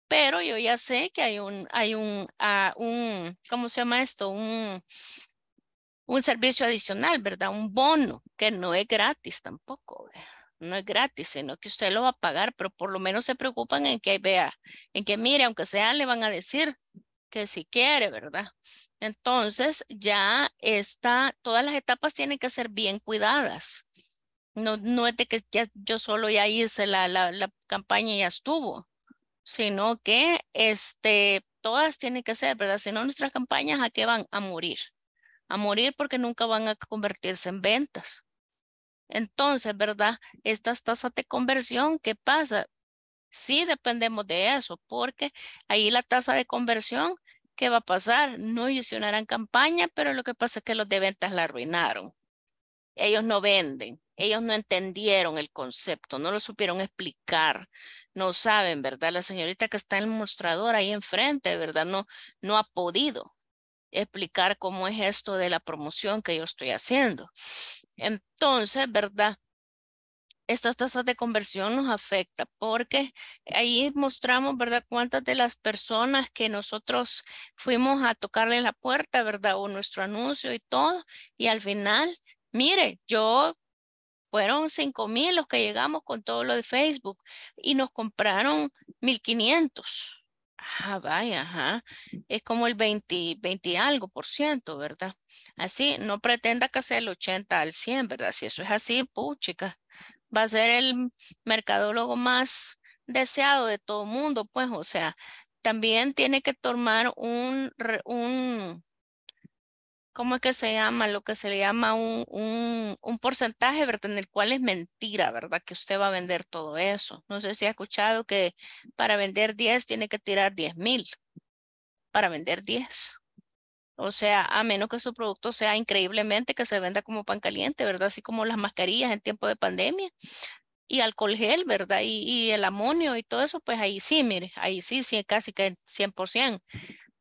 pero yo ya sé que hay un, hay un, ah, un ¿cómo se llama esto? Un, un servicio adicional, ¿verdad? Un bono que no es gratis tampoco. ¿verdad? no es gratis, sino que usted lo va a pagar, pero por lo menos se preocupan en que vea, en que mire, aunque sea, le van a decir que si quiere, ¿verdad? Entonces, ya está, todas las etapas tienen que ser bien cuidadas. No, no es de que yo solo ya hice la, la, campaña y ya estuvo, sino que este, todas tienen que ser, ¿verdad? Si no, nuestras campañas, ¿a qué van? A morir. A morir porque nunca van a convertirse en ventas. Entonces, ¿verdad? Estas tasas de conversión, ¿qué pasa? Sí dependemos de eso, porque ahí la tasa de conversión, ¿qué va a pasar? No hicieron campaña, pero lo que pasa es que los de ventas la arruinaron. Ellos no venden, ellos no entendieron el concepto, no lo supieron explicar, no saben, ¿verdad? La señorita que está en el mostrador ahí enfrente, ¿verdad? No, no ha podido explicar cómo es esto de la promoción que yo estoy haciendo. Entonces, ¿verdad? Estas tasas de conversión nos afecta porque ahí mostramos, ¿verdad? Cuántas de las personas que nosotros fuimos a tocarle la puerta, ¿verdad? O nuestro anuncio y todo. Y al final, mire, yo fueron 5 mil los que llegamos con todo lo de Facebook y nos compraron 1500. Ajá, vaya, ajá. Mm. Es como el 20, 20 algo por ciento, ¿verdad? Así, no pretenda que sea el 80 al 100, ¿verdad? Si eso es así, puchica, va a ser el mercadólogo más deseado de todo mundo, pues, o sea, también tiene que tomar un, un ¿cómo es que se llama? Lo que se le llama un, un, porcentaje, ¿verdad? En el cual es mentira, ¿verdad? Que usted va a vender todo eso. No sé si ha escuchado que para vender 10 tiene que tirar 10 mil para vender 10. O sea, a menos que su producto sea increíblemente que se venda como pan caliente, ¿verdad? Así como las mascarillas en tiempo de pandemia y alcohol gel, ¿verdad? Y, el amonio y todo eso, pues ahí sí, mire, ahí sí, sí casi que 100%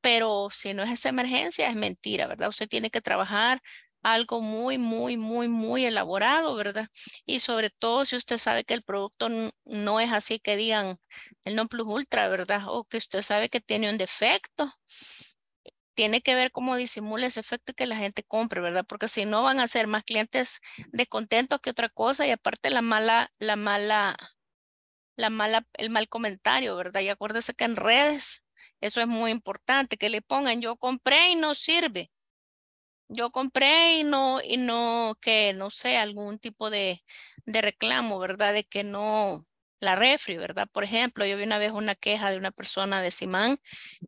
pero si no es esa emergencia, es mentira, ¿verdad? Usted tiene que trabajar algo muy, muy, muy, muy elaborado, ¿verdad? Y sobre todo si usted sabe que el producto no es así que digan el non plus ultra, ¿verdad? O que usted sabe que tiene un defecto. Tiene que ver cómo disimula ese efecto y que la gente compre, ¿verdad? Porque si no van a ser más clientes descontentos que otra cosa y aparte la mala, la mala, la mala, el mal comentario, ¿verdad? Y acuérdese que en redes eso es muy importante, que le pongan yo compré y no sirve. Yo compré y no, y no, que no sé, algún tipo de, de reclamo, ¿verdad? De que no, la refri, ¿verdad? Por ejemplo, yo vi una vez una queja de una persona de Simán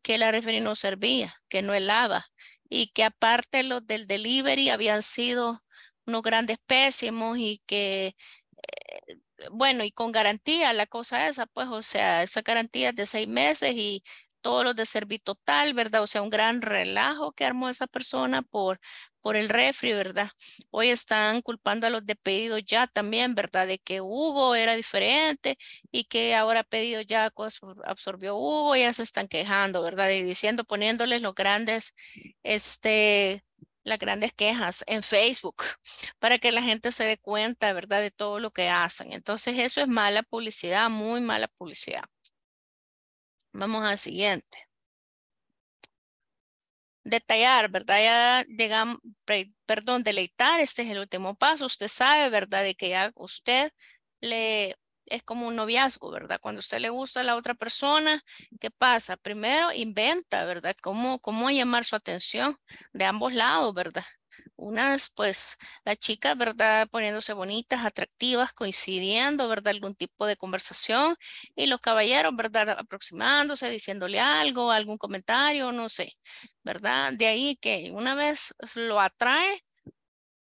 que la refri no servía, que no helaba y que aparte los del delivery habían sido unos grandes pésimos y que, eh, bueno, y con garantía la cosa esa, pues, o sea, esa garantía de seis meses y, todos los de Servir Total, ¿verdad? O sea, un gran relajo que armó esa persona por, por el refri, ¿verdad? Hoy están culpando a los de pedido ya también, ¿verdad? De que Hugo era diferente y que ahora pedido ya absorbió Hugo, ya se están quejando, ¿verdad? Y diciendo, poniéndoles los grandes, este, las grandes quejas en Facebook <laughs> para que la gente se dé cuenta, ¿verdad? De todo lo que hacen. Entonces, eso es mala publicidad, muy mala publicidad. Vamos al siguiente. Detallar, ¿verdad? Ya llegamos. perdón, deleitar, este es el último paso. Usted sabe, ¿verdad? De que ya usted le es como un noviazgo, ¿verdad? Cuando usted le gusta a la otra persona, ¿qué pasa? Primero inventa, ¿verdad? ¿Cómo, cómo llamar su atención de ambos lados, ¿verdad? Unas, pues, las chicas, ¿verdad? Poniéndose bonitas, atractivas, coincidiendo, ¿verdad? Algún tipo de conversación. Y los caballeros, ¿verdad? Aproximándose, diciéndole algo, algún comentario, no sé, ¿verdad? De ahí que una vez lo atrae,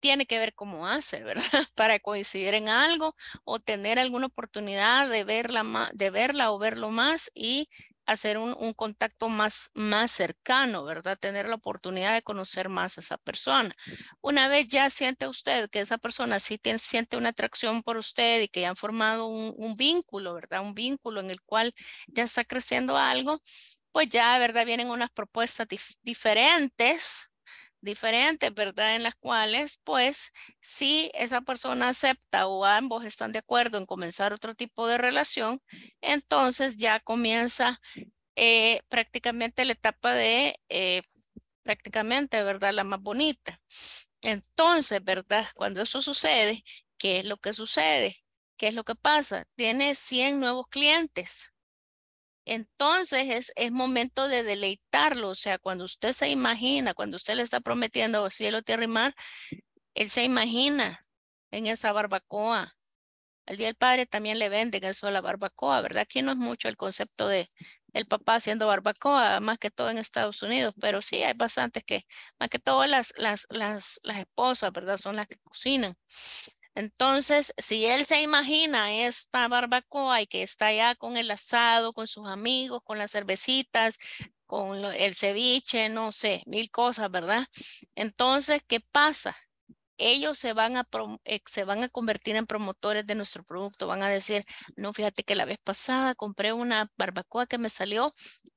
tiene que ver cómo hace, ¿verdad? <laughs> Para coincidir en algo o tener alguna oportunidad de verla, de verla o verlo más y hacer un, contacto más, más cercano, ¿verdad? Tener la oportunidad de conocer más a esa persona. Una vez ya siente usted que esa persona sí siente una atracción por usted y que ya han formado un, vínculo, ¿verdad? Un vínculo en el cual ya está creciendo algo, pues ya, ¿verdad? Vienen unas propuestas diferentes diferentes, ¿verdad? En las cuales, pues, si esa persona acepta o ambos están de acuerdo en comenzar otro tipo de relación, entonces ya comienza eh, prácticamente la etapa de, eh, prácticamente, ¿verdad? La más bonita. Entonces, ¿verdad? Cuando eso sucede, ¿qué es lo que sucede? ¿Qué es lo que pasa? Tiene 100 nuevos clientes. Entonces es, momento de deleitarlo, o sea, cuando usted se imagina, cuando usted le está prometiendo cielo, tierra y mar, él se imagina en esa barbacoa. El Día del Padre también le venden eso a la barbacoa, ¿verdad? Aquí no es mucho el concepto de el papá haciendo barbacoa, más que todo en Estados Unidos, pero sí hay bastantes que, más que todo las, las, las, las esposas, ¿verdad? Son las que cocinan. Entonces, si él se imagina esta barbacoa y que está allá con el asado, con sus amigos, con las cervecitas, con el ceviche, no sé, mil cosas, ¿verdad? Entonces, ¿qué pasa? ellos eh, se van, a convertir en promotores de nuestro producto. Van a decir, no, fíjate que la vez pasada compré una barbacoa que me salió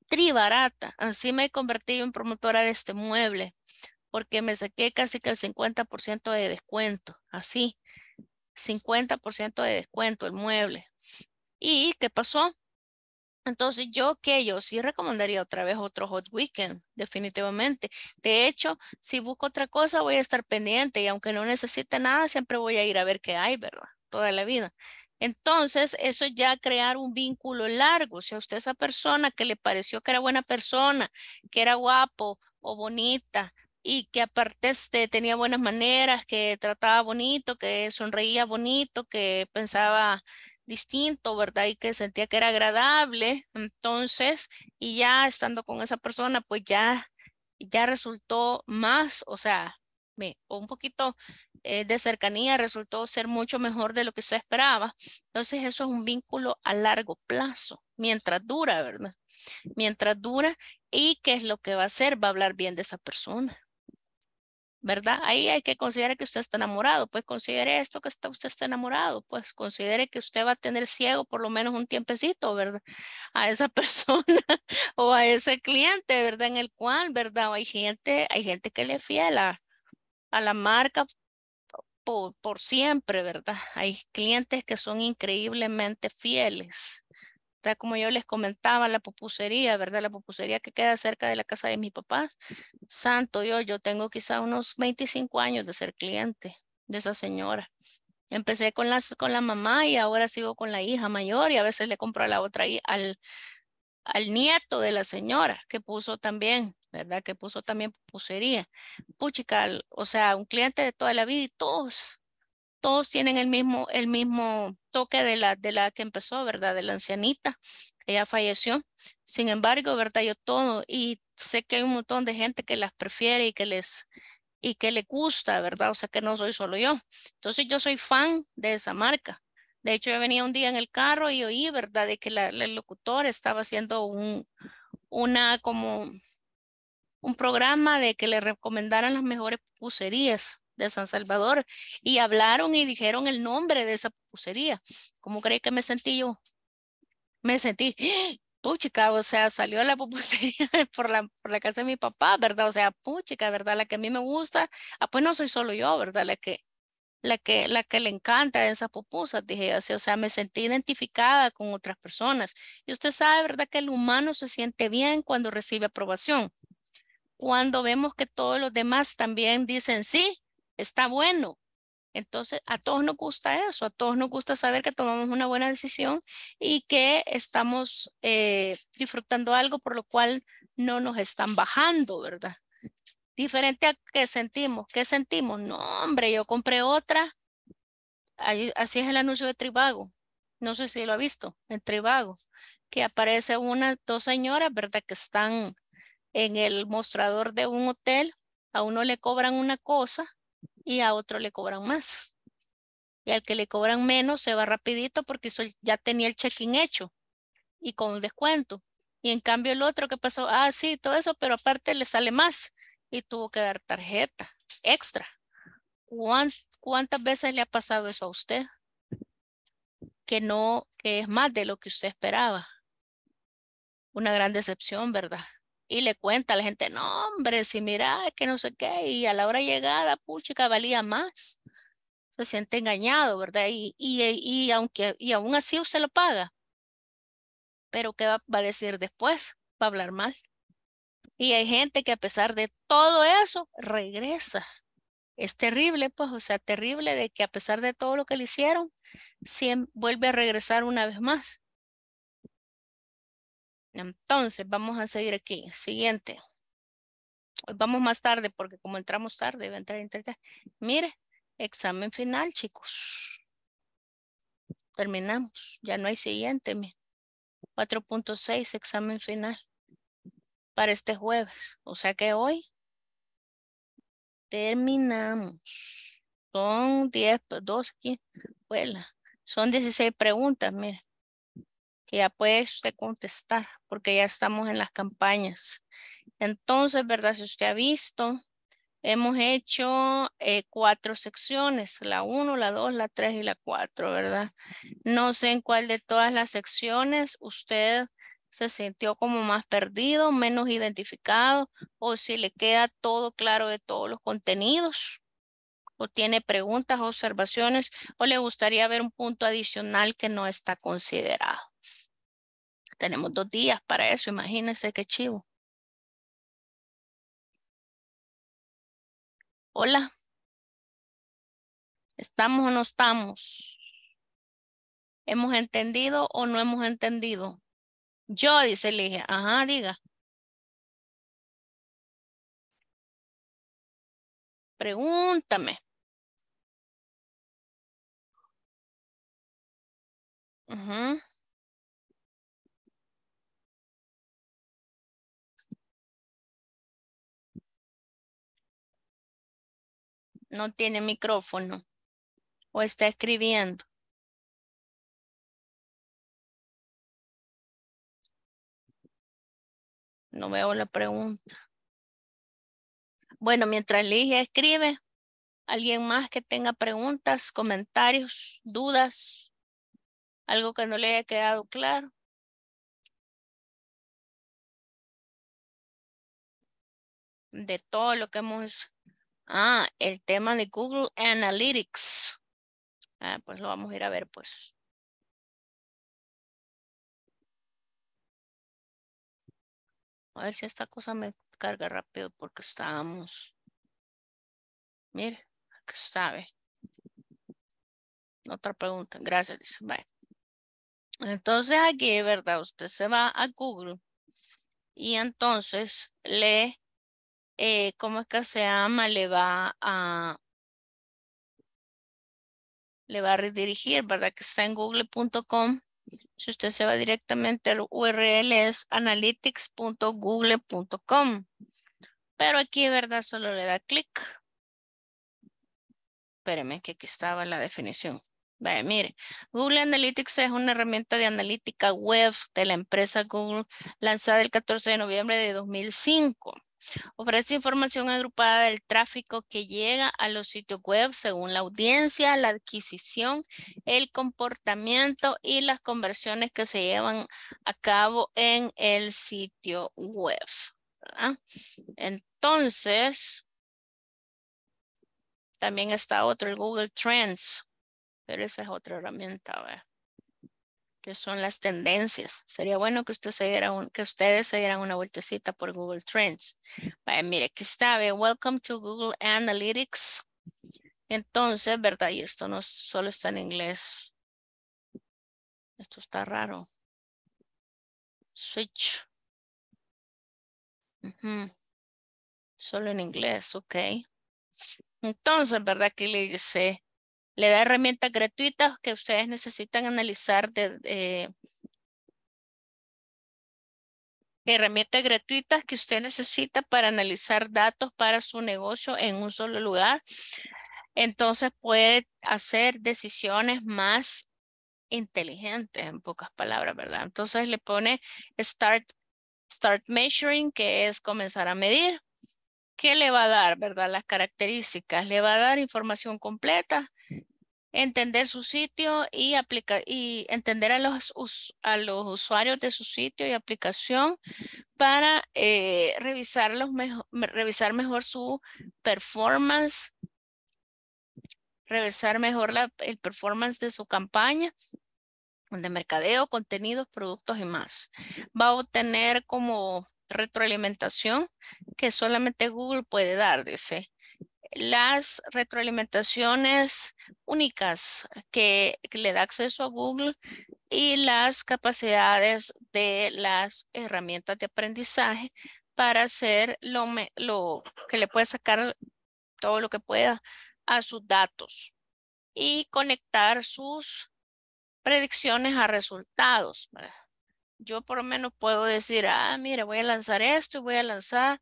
tribarata. Así me he convertido en promotora de este mueble porque me saqué casi que el 50% de descuento. Así. 50% de descuento el mueble. ¿Y qué pasó? Entonces yo que yo sí recomendaría otra vez otro Hot Weekend, definitivamente. De hecho, si busco otra cosa voy a estar pendiente y aunque no necesite nada, siempre voy a ir a ver qué hay, ¿verdad? Toda la vida. Entonces, eso ya crear un vínculo largo. Si a usted esa persona que le pareció que era buena persona, que era guapo o bonita y que aparte este, tenía buenas maneras, que trataba bonito, que sonreía bonito, que pensaba distinto, ¿verdad? Y que sentía que era agradable. Entonces, y ya estando con esa persona, pues ya, ya resultó más, o sea, un poquito eh, de cercanía resultó ser mucho mejor de lo que se esperaba. Entonces, eso es un vínculo a largo plazo, mientras dura, ¿verdad? Mientras dura, ¿y qué es lo que va a hacer? Va a hablar bien de esa persona ¿verdad? Ahí hay que considerar que usted está enamorado, pues considere esto que está, usted está enamorado, pues considere que usted va a tener ciego por lo menos un tiempecito, ¿verdad? A esa <laughs> persona o a ese cliente, ¿verdad? En el cual, ¿verdad? hay gente, hay gente que le fiel a, la marca por, por siempre, ¿verdad? Hay clientes que son increíblemente fieles como yo les comentaba, la pupusería, ¿verdad? La pupusería que queda cerca de la casa de mi papá. Santo Dios, yo tengo quizá unos 25 años de ser cliente de esa señora. Empecé con, las, con la mamá y ahora sigo con la hija mayor y a veces le compro a la otra al, al nieto de la señora que puso también, ¿verdad? Que puso también pupusería. Puchical, o sea, un cliente de toda la vida y todos, todos tienen el mismo, el mismo, toque de la, de la que empezó, ¿verdad? De la ancianita, que ya falleció. Sin embargo, ¿verdad? Yo todo, y sé que hay un montón de gente que las prefiere y que les y que le gusta, ¿verdad? O sea, que no soy solo yo. Entonces, yo soy fan de esa marca. De hecho, yo venía un día en el carro y oí, ¿verdad?, de que el locutor estaba haciendo un, una como un programa de que le recomendaran las mejores pucerías de San Salvador y hablaron y dijeron el nombre de esa pues, sería. ¿Cómo cree que me sentí yo? Me sentí, ¡ah! puchica, o sea, salió la pupusería <laughs> por la, por la casa de mi papá, ¿verdad? O sea, puchica, ¿verdad? La que a mí me gusta, ah, pues no soy solo yo, ¿verdad? La que, la que, la que le encanta esas pupusas, dije así, o sea, me sentí identificada con otras personas. Y usted sabe, ¿verdad? Que el humano se siente bien cuando recibe aprobación. Cuando vemos que todos los demás también dicen, sí, está bueno, entonces, a todos nos gusta eso, a todos nos gusta saber que tomamos una buena decisión y que estamos eh, disfrutando algo por lo cual no nos están bajando, ¿verdad? Diferente a que sentimos, ¿qué sentimos? No, hombre, yo compré otra. así es el anuncio de Tribago. No sé si lo ha visto, en Tribago, que aparece una, dos señoras, ¿verdad? Que están en el mostrador de un hotel, a uno le cobran una cosa y a otro le cobran más. Y al que le cobran menos se va rapidito porque ya tenía el check-in hecho y con descuento. Y en cambio el otro que pasó, ah, sí, todo eso, pero aparte le sale más y tuvo que dar tarjeta extra. ¿Cuántas veces le ha pasado eso a usted? Que no, que es más de lo que usted esperaba. Una gran decepción, ¿verdad? y le cuenta a la gente, no, hombre, si mira, que no sé qué, y a la hora llegada, puchica, valía más. Se siente engañado, ¿verdad? Y, eh, aunque, y aún así usted lo paga. Pero ¿qué va, a decir después? Va a hablar mal. Y hay gente que a pesar de todo eso, regresa. Es terrible, pues, o sea, terrible de que a pesar de todo lo que le hicieron, vuelve a regresar una vez más. Entonces, vamos a seguir aquí. Siguiente. Vamos más tarde porque como entramos tarde, va a entrar internet. Mire, examen final, chicos. Terminamos. Ya no hay siguiente. 4.6, examen final para este jueves. O sea que hoy terminamos. Son 10, 12, son 16 preguntas, Mire ya puede usted contestar, porque ya estamos en las campañas. Entonces, ¿verdad? Si usted ha visto, hemos hecho eh, cuatro secciones, la 1, la 2, la 3 y la 4, ¿verdad? No sé en cuál de todas las secciones usted se sintió como más perdido, menos identificado, o si le queda todo claro de todos los contenidos, o tiene preguntas, observaciones, o le gustaría ver un punto adicional que no está considerado. Tenemos dos días para eso, imagínense qué chivo. Hola. ¿Estamos o no estamos? ¿Hemos entendido o no hemos entendido? Yo, dice Ligia. Ajá, diga. Pregúntame. Ajá. no tiene micrófono o está escribiendo. No veo la pregunta. Bueno, mientras Ligia escribe, ¿alguien más que tenga preguntas, comentarios, dudas? ¿Algo que no le haya quedado claro? De todo lo que hemos Ah, el tema de Google Analytics. Ah, pues lo vamos a ir a ver, pues. A ver si esta cosa me carga rápido porque estábamos. Mire, aquí está, Otra pregunta. Gracias, dice. Entonces aquí, ¿verdad? Usted se va a Google y entonces lee eh, ¿cómo es que se llama? Le va a le va a redirigir, ¿verdad? Que está en google.com. Si usted se va directamente al URL es analytics.google.com. Pero aquí, ¿verdad? Solo le da clic. Espéreme que aquí estaba la definición mire, Google Analytics es una herramienta de analítica web de la empresa Google lanzada el 14 de noviembre de 2005. Ofrece información agrupada del tráfico que llega a los sitios web según la audiencia, la adquisición, el comportamiento y las conversiones que se llevan a cabo en el sitio web. Entonces, también está otro, el Google Trends pero esa es otra herramienta, ¿verdad? que son las tendencias. Sería bueno que, usted se que ustedes se dieran una vueltecita por Google Trends. vaya mire, aquí está, welcome to Google Analytics. Entonces, ¿verdad? Y esto no solo está en inglés. Esto está raro. Switch. Solo en inglés, ok. Entonces, ¿verdad? Aquí le dice le da herramientas gratuitas que ustedes necesitan analizar eh, herramientas gratuitas que usted necesita para analizar datos para su negocio en un solo lugar. Entonces puede hacer decisiones más inteligentes, en pocas palabras, ¿verdad? Entonces le pone start, start measuring, que es comenzar a medir. ¿Qué le va a dar, verdad? Las características. Le va a dar información completa, entender su sitio y aplicar y entender a los, a los usuarios de su sitio y aplicación para eh, revisar, los revisar mejor su performance, revisar mejor la, el performance de su campaña de mercadeo, contenidos, productos y más. Va a obtener como retroalimentación que solamente Google puede dar, dice las retroalimentaciones únicas que, le da acceso a Google y las capacidades de las herramientas de aprendizaje para hacer lo, que le puede sacar todo lo que pueda a sus datos y conectar sus predicciones a resultados. Yo por lo menos puedo decir, ah, mira, voy a lanzar esto y voy a lanzar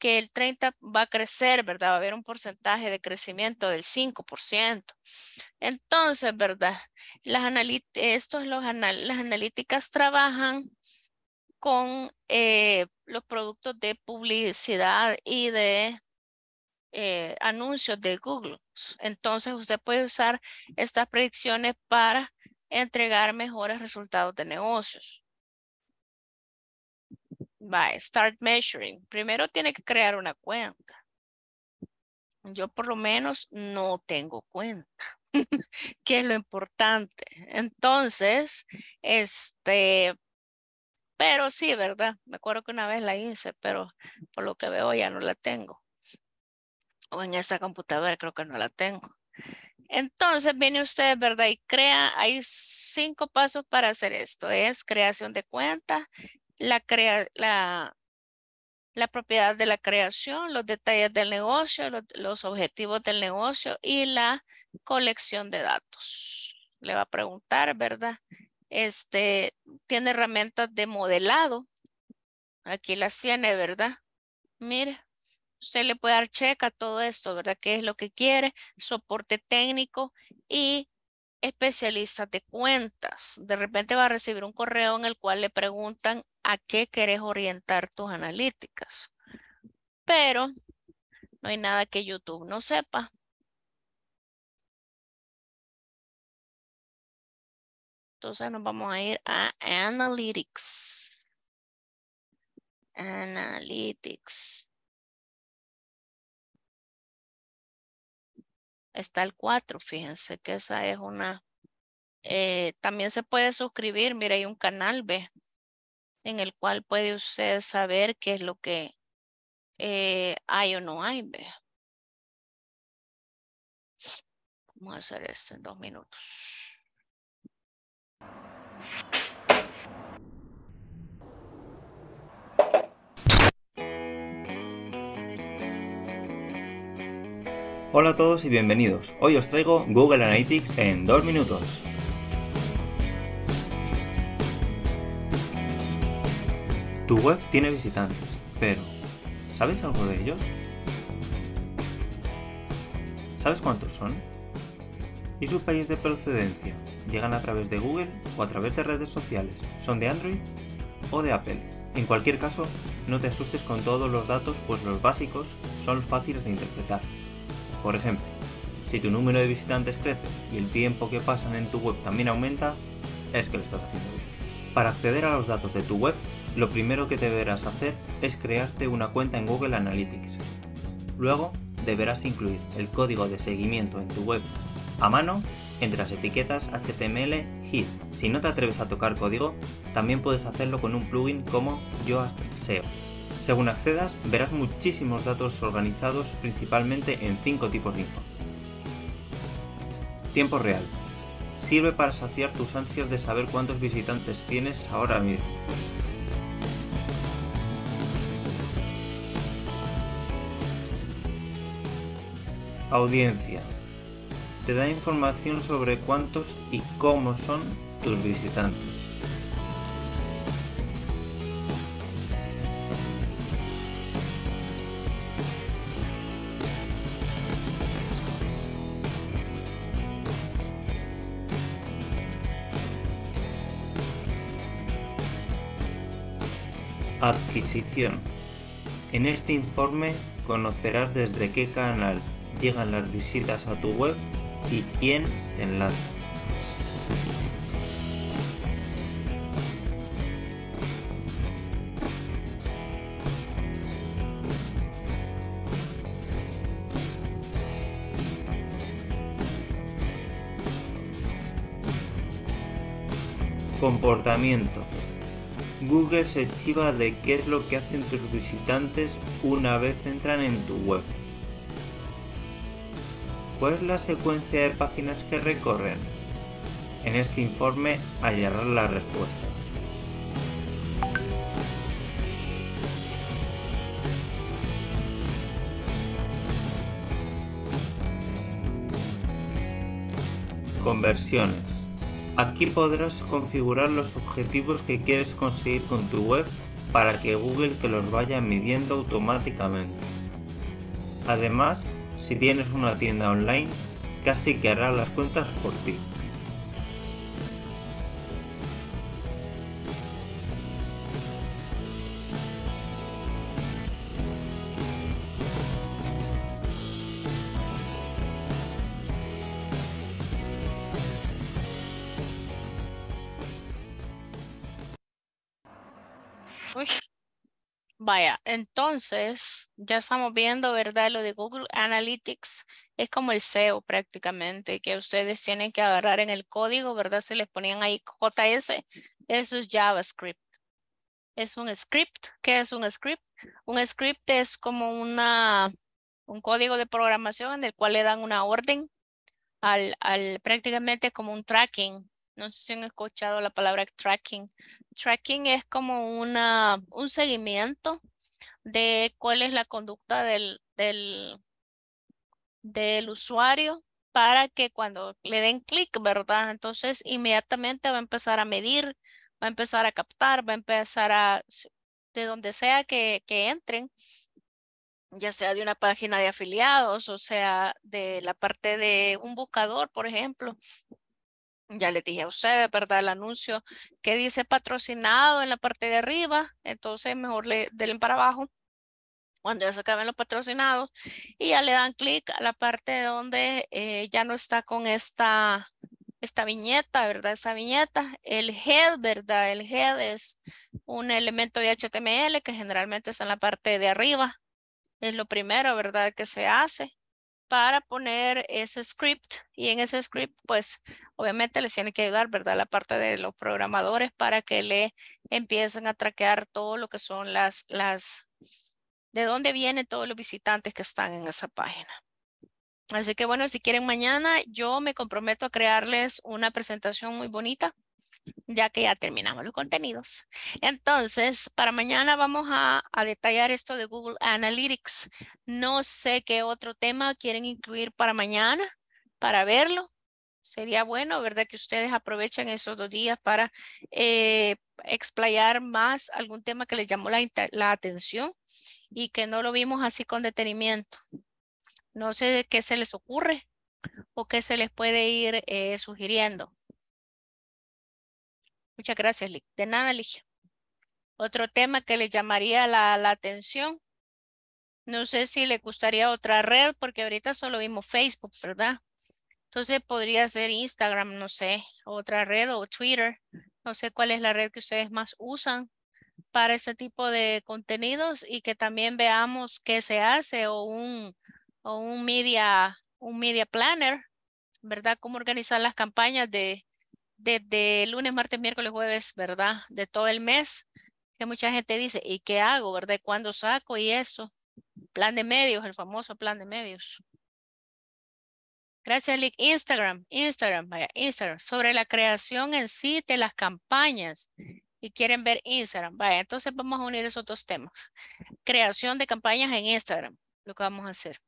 que el 30 va a crecer, ¿verdad? Va a haber un porcentaje de crecimiento del 5%. Entonces, ¿verdad? Las, estos, los las analíticas trabajan con eh, los productos de publicidad y de eh, anuncios de Google. Entonces, usted puede usar estas predicciones para entregar mejores resultados de negocios. Va, start measuring. Primero tiene que crear una cuenta. Yo por lo menos no tengo cuenta, <laughs> que es lo importante. Entonces, este, pero sí, ¿verdad? Me acuerdo que una vez la hice, pero por lo que veo ya no la tengo. O en esta computadora creo que no la tengo. Entonces viene usted, ¿verdad? Y crea, hay cinco pasos para hacer esto. Es creación de cuenta, la, la, propiedad de la creación, los detalles del negocio, los, objetivos del negocio y la colección de datos. Le va a preguntar, ¿verdad? Este, tiene herramientas de modelado. Aquí las tiene, ¿verdad? Mire, usted le puede dar check a todo esto, ¿verdad? ¿Qué es lo que quiere? Soporte técnico y especialistas de cuentas. De repente va a recibir un correo en el cual le preguntan a qué querés orientar tus analíticas. Pero no hay nada que YouTube no sepa. Entonces nos vamos a ir a Analytics. Analytics. está el 4, fíjense que esa es una... Eh, también se puede suscribir, mira, hay un canal, B En el cual puede usted saber qué es lo que eh, hay o no hay, Vamos a hacer esto en dos minutos. Hola a todos y bienvenidos. Hoy os traigo Google Analytics en 2 minutos. Tu web tiene visitantes, pero ¿sabes algo de ellos? ¿Sabes cuántos son? ¿Y su país de procedencia? ¿Llegan a través de Google o a través de redes sociales? ¿Son de Android o de Apple? En cualquier caso, no te asustes con todos los datos, pues los básicos son fáciles de interpretar por ejemplo, si tu número de visitantes crece y el tiempo que pasan en tu web también aumenta, es que lo estás haciendo bien. Para acceder a los datos de tu web, lo primero que deberás hacer es crearte una cuenta en Google Analytics. Luego, deberás incluir el código de seguimiento en tu web a mano entre las etiquetas HTML HIT. Si no te atreves a tocar código, también puedes hacerlo con un plugin como Yoast SEO. Según accedas, verás muchísimos datos organizados principalmente en cinco tipos de información. Tiempo real. Sirve para saciar tus ansias de saber cuántos visitantes tienes ahora mismo. Audiencia. Te da información sobre cuántos y cómo son tus visitantes. Adquisición. En este informe conocerás desde qué canal llegan las visitas a tu web y quién te enlaza. Comportamiento. Google se chiva de qué es lo que hacen tus visitantes una vez entran en tu web. ¿Cuál es la secuencia de páginas que recorren? En este informe hallarás la respuesta. Conversiones. Aquí podrás configurar los objetivos que quieres conseguir con tu web para que Google te los vaya midiendo automáticamente. Además, si tienes una tienda online, casi que hará las cuentas por ti. Vaya, entonces ya estamos viendo, ¿verdad? Lo de Google Analytics es como el SEO prácticamente, que ustedes tienen que agarrar en el código, ¿verdad? se les ponían ahí JS, eso es JavaScript. Es un script. ¿Qué es un script? Un script es como una, un código de programación en el cual le dan una orden al, al prácticamente como un tracking. No sé si han escuchado la palabra tracking, tracking es como una, un seguimiento de cuál es la conducta del, del, del usuario para que cuando le den clic, ¿verdad? Entonces inmediatamente va a empezar a medir, va a empezar a captar, va a empezar a, de donde sea que, que entren, ya sea de una página de afiliados, o sea, de la parte de un buscador, por ejemplo, ya les dije a ustedes, ¿verdad? El anuncio que dice patrocinado en la parte de arriba. Entonces mejor le den para abajo. Cuando ya se acaben los patrocinados. Y ya le dan clic a la parte donde eh, ya no está con esta, esta viñeta, ¿verdad? esa viñeta. El head, ¿verdad? El head es un elemento de HTML que generalmente está en la parte de arriba. Es lo primero, ¿verdad? Que se hace para poner ese script y en ese script pues obviamente les tiene que ayudar, ¿verdad? La parte de los programadores para que le empiecen a traquear todo lo que son las, las, de dónde vienen todos los visitantes que están en esa página. Así que bueno, si quieren mañana, yo me comprometo a crearles una presentación muy bonita ya que ya terminamos los contenidos. Entonces, para mañana vamos a, detallar esto de Google Analytics. No sé qué otro tema quieren incluir para mañana, para verlo. Sería bueno, ¿verdad? Que ustedes aprovechen esos dos días para eh, explayar más algún tema que les llamó la, atención y que no lo vimos así con detenimiento. No sé qué se les ocurre o qué se les puede ir eh, sugiriendo. Muchas gracias, De nada, Ligia. Otro tema que le llamaría la, atención. No sé si le gustaría otra red, porque ahorita solo vimos Facebook, ¿verdad? Entonces podría ser Instagram, no sé, otra red o Twitter. No sé cuál es la red que ustedes más usan para ese tipo de contenidos y que también veamos qué se hace o un, o un media, un media planner, ¿verdad? Cómo organizar las campañas de, desde lunes, martes, miércoles, jueves, ¿verdad? De todo el mes, que mucha gente dice, ¿y qué hago, verdad? ¿Cuándo saco y eso? Plan de medios, el famoso plan de medios. Gracias, Lick. Instagram, Instagram, vaya, Instagram. Sobre la creación en sí de las campañas. Y quieren ver Instagram. Vaya, entonces vamos a unir esos dos temas. Creación de campañas en Instagram. Lo que vamos a hacer.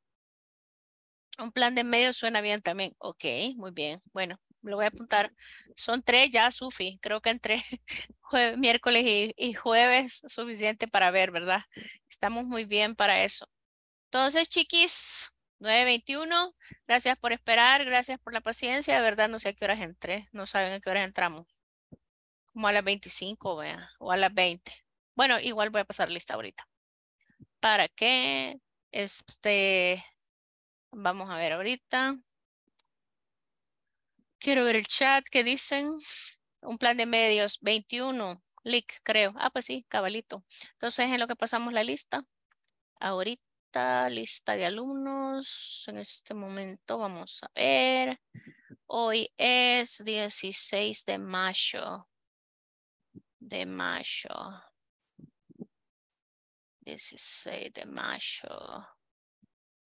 Un plan de medios suena bien también. Ok, muy bien. Bueno, lo voy a apuntar, son tres ya, Sufi, creo que entre <laughs> miércoles y, jueves jueves suficiente para ver, ¿verdad? Estamos muy bien para eso. Entonces, chiquis, 9.21, gracias por esperar, gracias por la paciencia, de verdad no sé a qué horas entré, no saben a qué horas entramos, como a las 25, o a las 20. Bueno, igual voy a pasar lista ahorita. Para qué? este, vamos a ver ahorita. Quiero ver el chat que dicen. Un plan de medios, 21, leak, creo. Ah, pues sí, cabalito. Entonces, en lo que pasamos la lista. Ahorita, lista de alumnos. En este momento vamos a ver. Hoy es 16 de mayo. De mayo. 16 de mayo.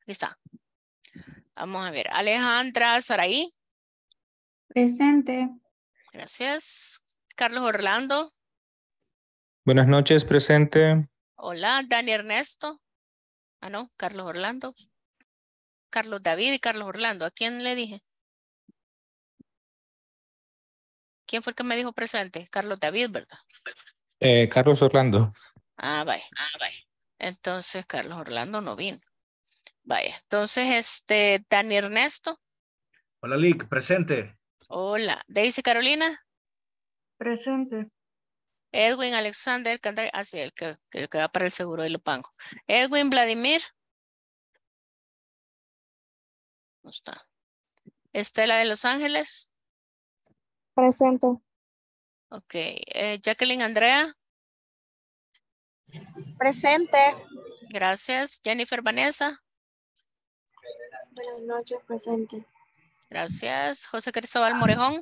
Aquí está. Vamos a ver. Alejandra Saraí. Presente. Gracias. Carlos Orlando. Buenas noches, presente. Hola, Dani Ernesto. Ah, no, Carlos Orlando. Carlos David y Carlos Orlando. ¿A quién le dije? ¿Quién fue el que me dijo presente? Carlos David, ¿verdad? Eh, Carlos Orlando. Ah, vaya, ah, vaya. Entonces, Carlos Orlando no vino. Vaya, entonces, este, Dani Ernesto. Hola, Lick, presente. Hola. Daisy Carolina. Presente. Edwin Alexander Ah, el que, el va para el seguro de Lopango Edwin Vladimir. No está. Estela de Los Ángeles. Presente. Ok. Eh, Jacqueline Andrea. Presente. Gracias. Jennifer Vanessa. Buenas noches, presente. Gracias. José Cristóbal ah. Morejón.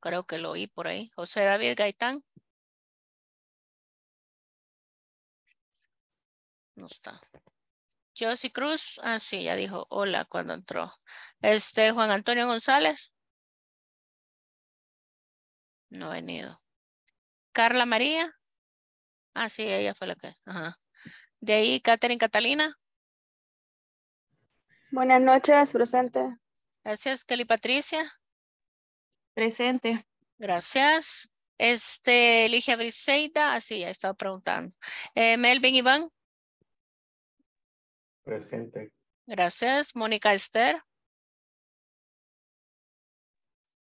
Creo que lo oí por ahí. José David Gaitán. No está. Josie Cruz. Ah, sí, ya dijo hola cuando entró. Este, Juan Antonio González. No ha venido. Carla María. Ah, sí, ella fue la que. Ajá. De ahí, Catherine Catalina. Buenas noches, presente. Gracias, Kelly Patricia. Presente. Gracias. Este, Ligia Briseida, así ah, ha ya preguntando. Eh, Melvin Iván. Presente. Gracias. Mónica Esther.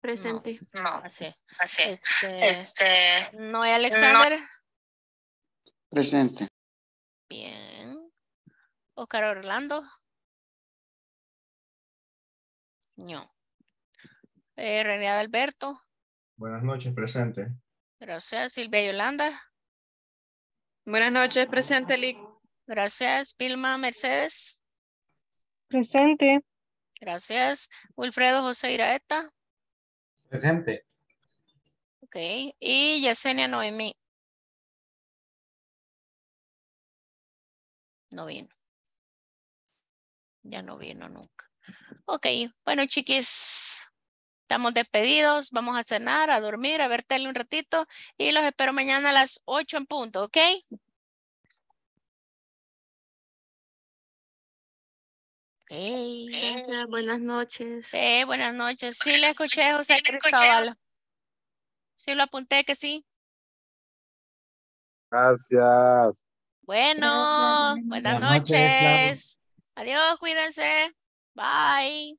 Presente. No, así. Este, este Alexander. Presente. Bien. Oscar Orlando. No. Eh, René Alberto. Buenas noches, presente. Gracias, Silvia Yolanda. Buenas noches, presente, Gracias, Vilma Mercedes. Presente. Gracias, Wilfredo José Iraeta. Presente. Ok, y Yesenia Noemí. No vino. Ya no vino nunca. Ok, bueno chiquis, estamos despedidos, vamos a cenar, a dormir, a ver tele un ratito y los espero mañana a las 8 en punto, ¿ok? Ok, buenas noches. Eh, buenas noches. Sí, le escuché, José sí, Cristóbal. Sí, lo apunté que sí. Gracias. Bueno, buenas, noches. Adiós, cuídense. Bye.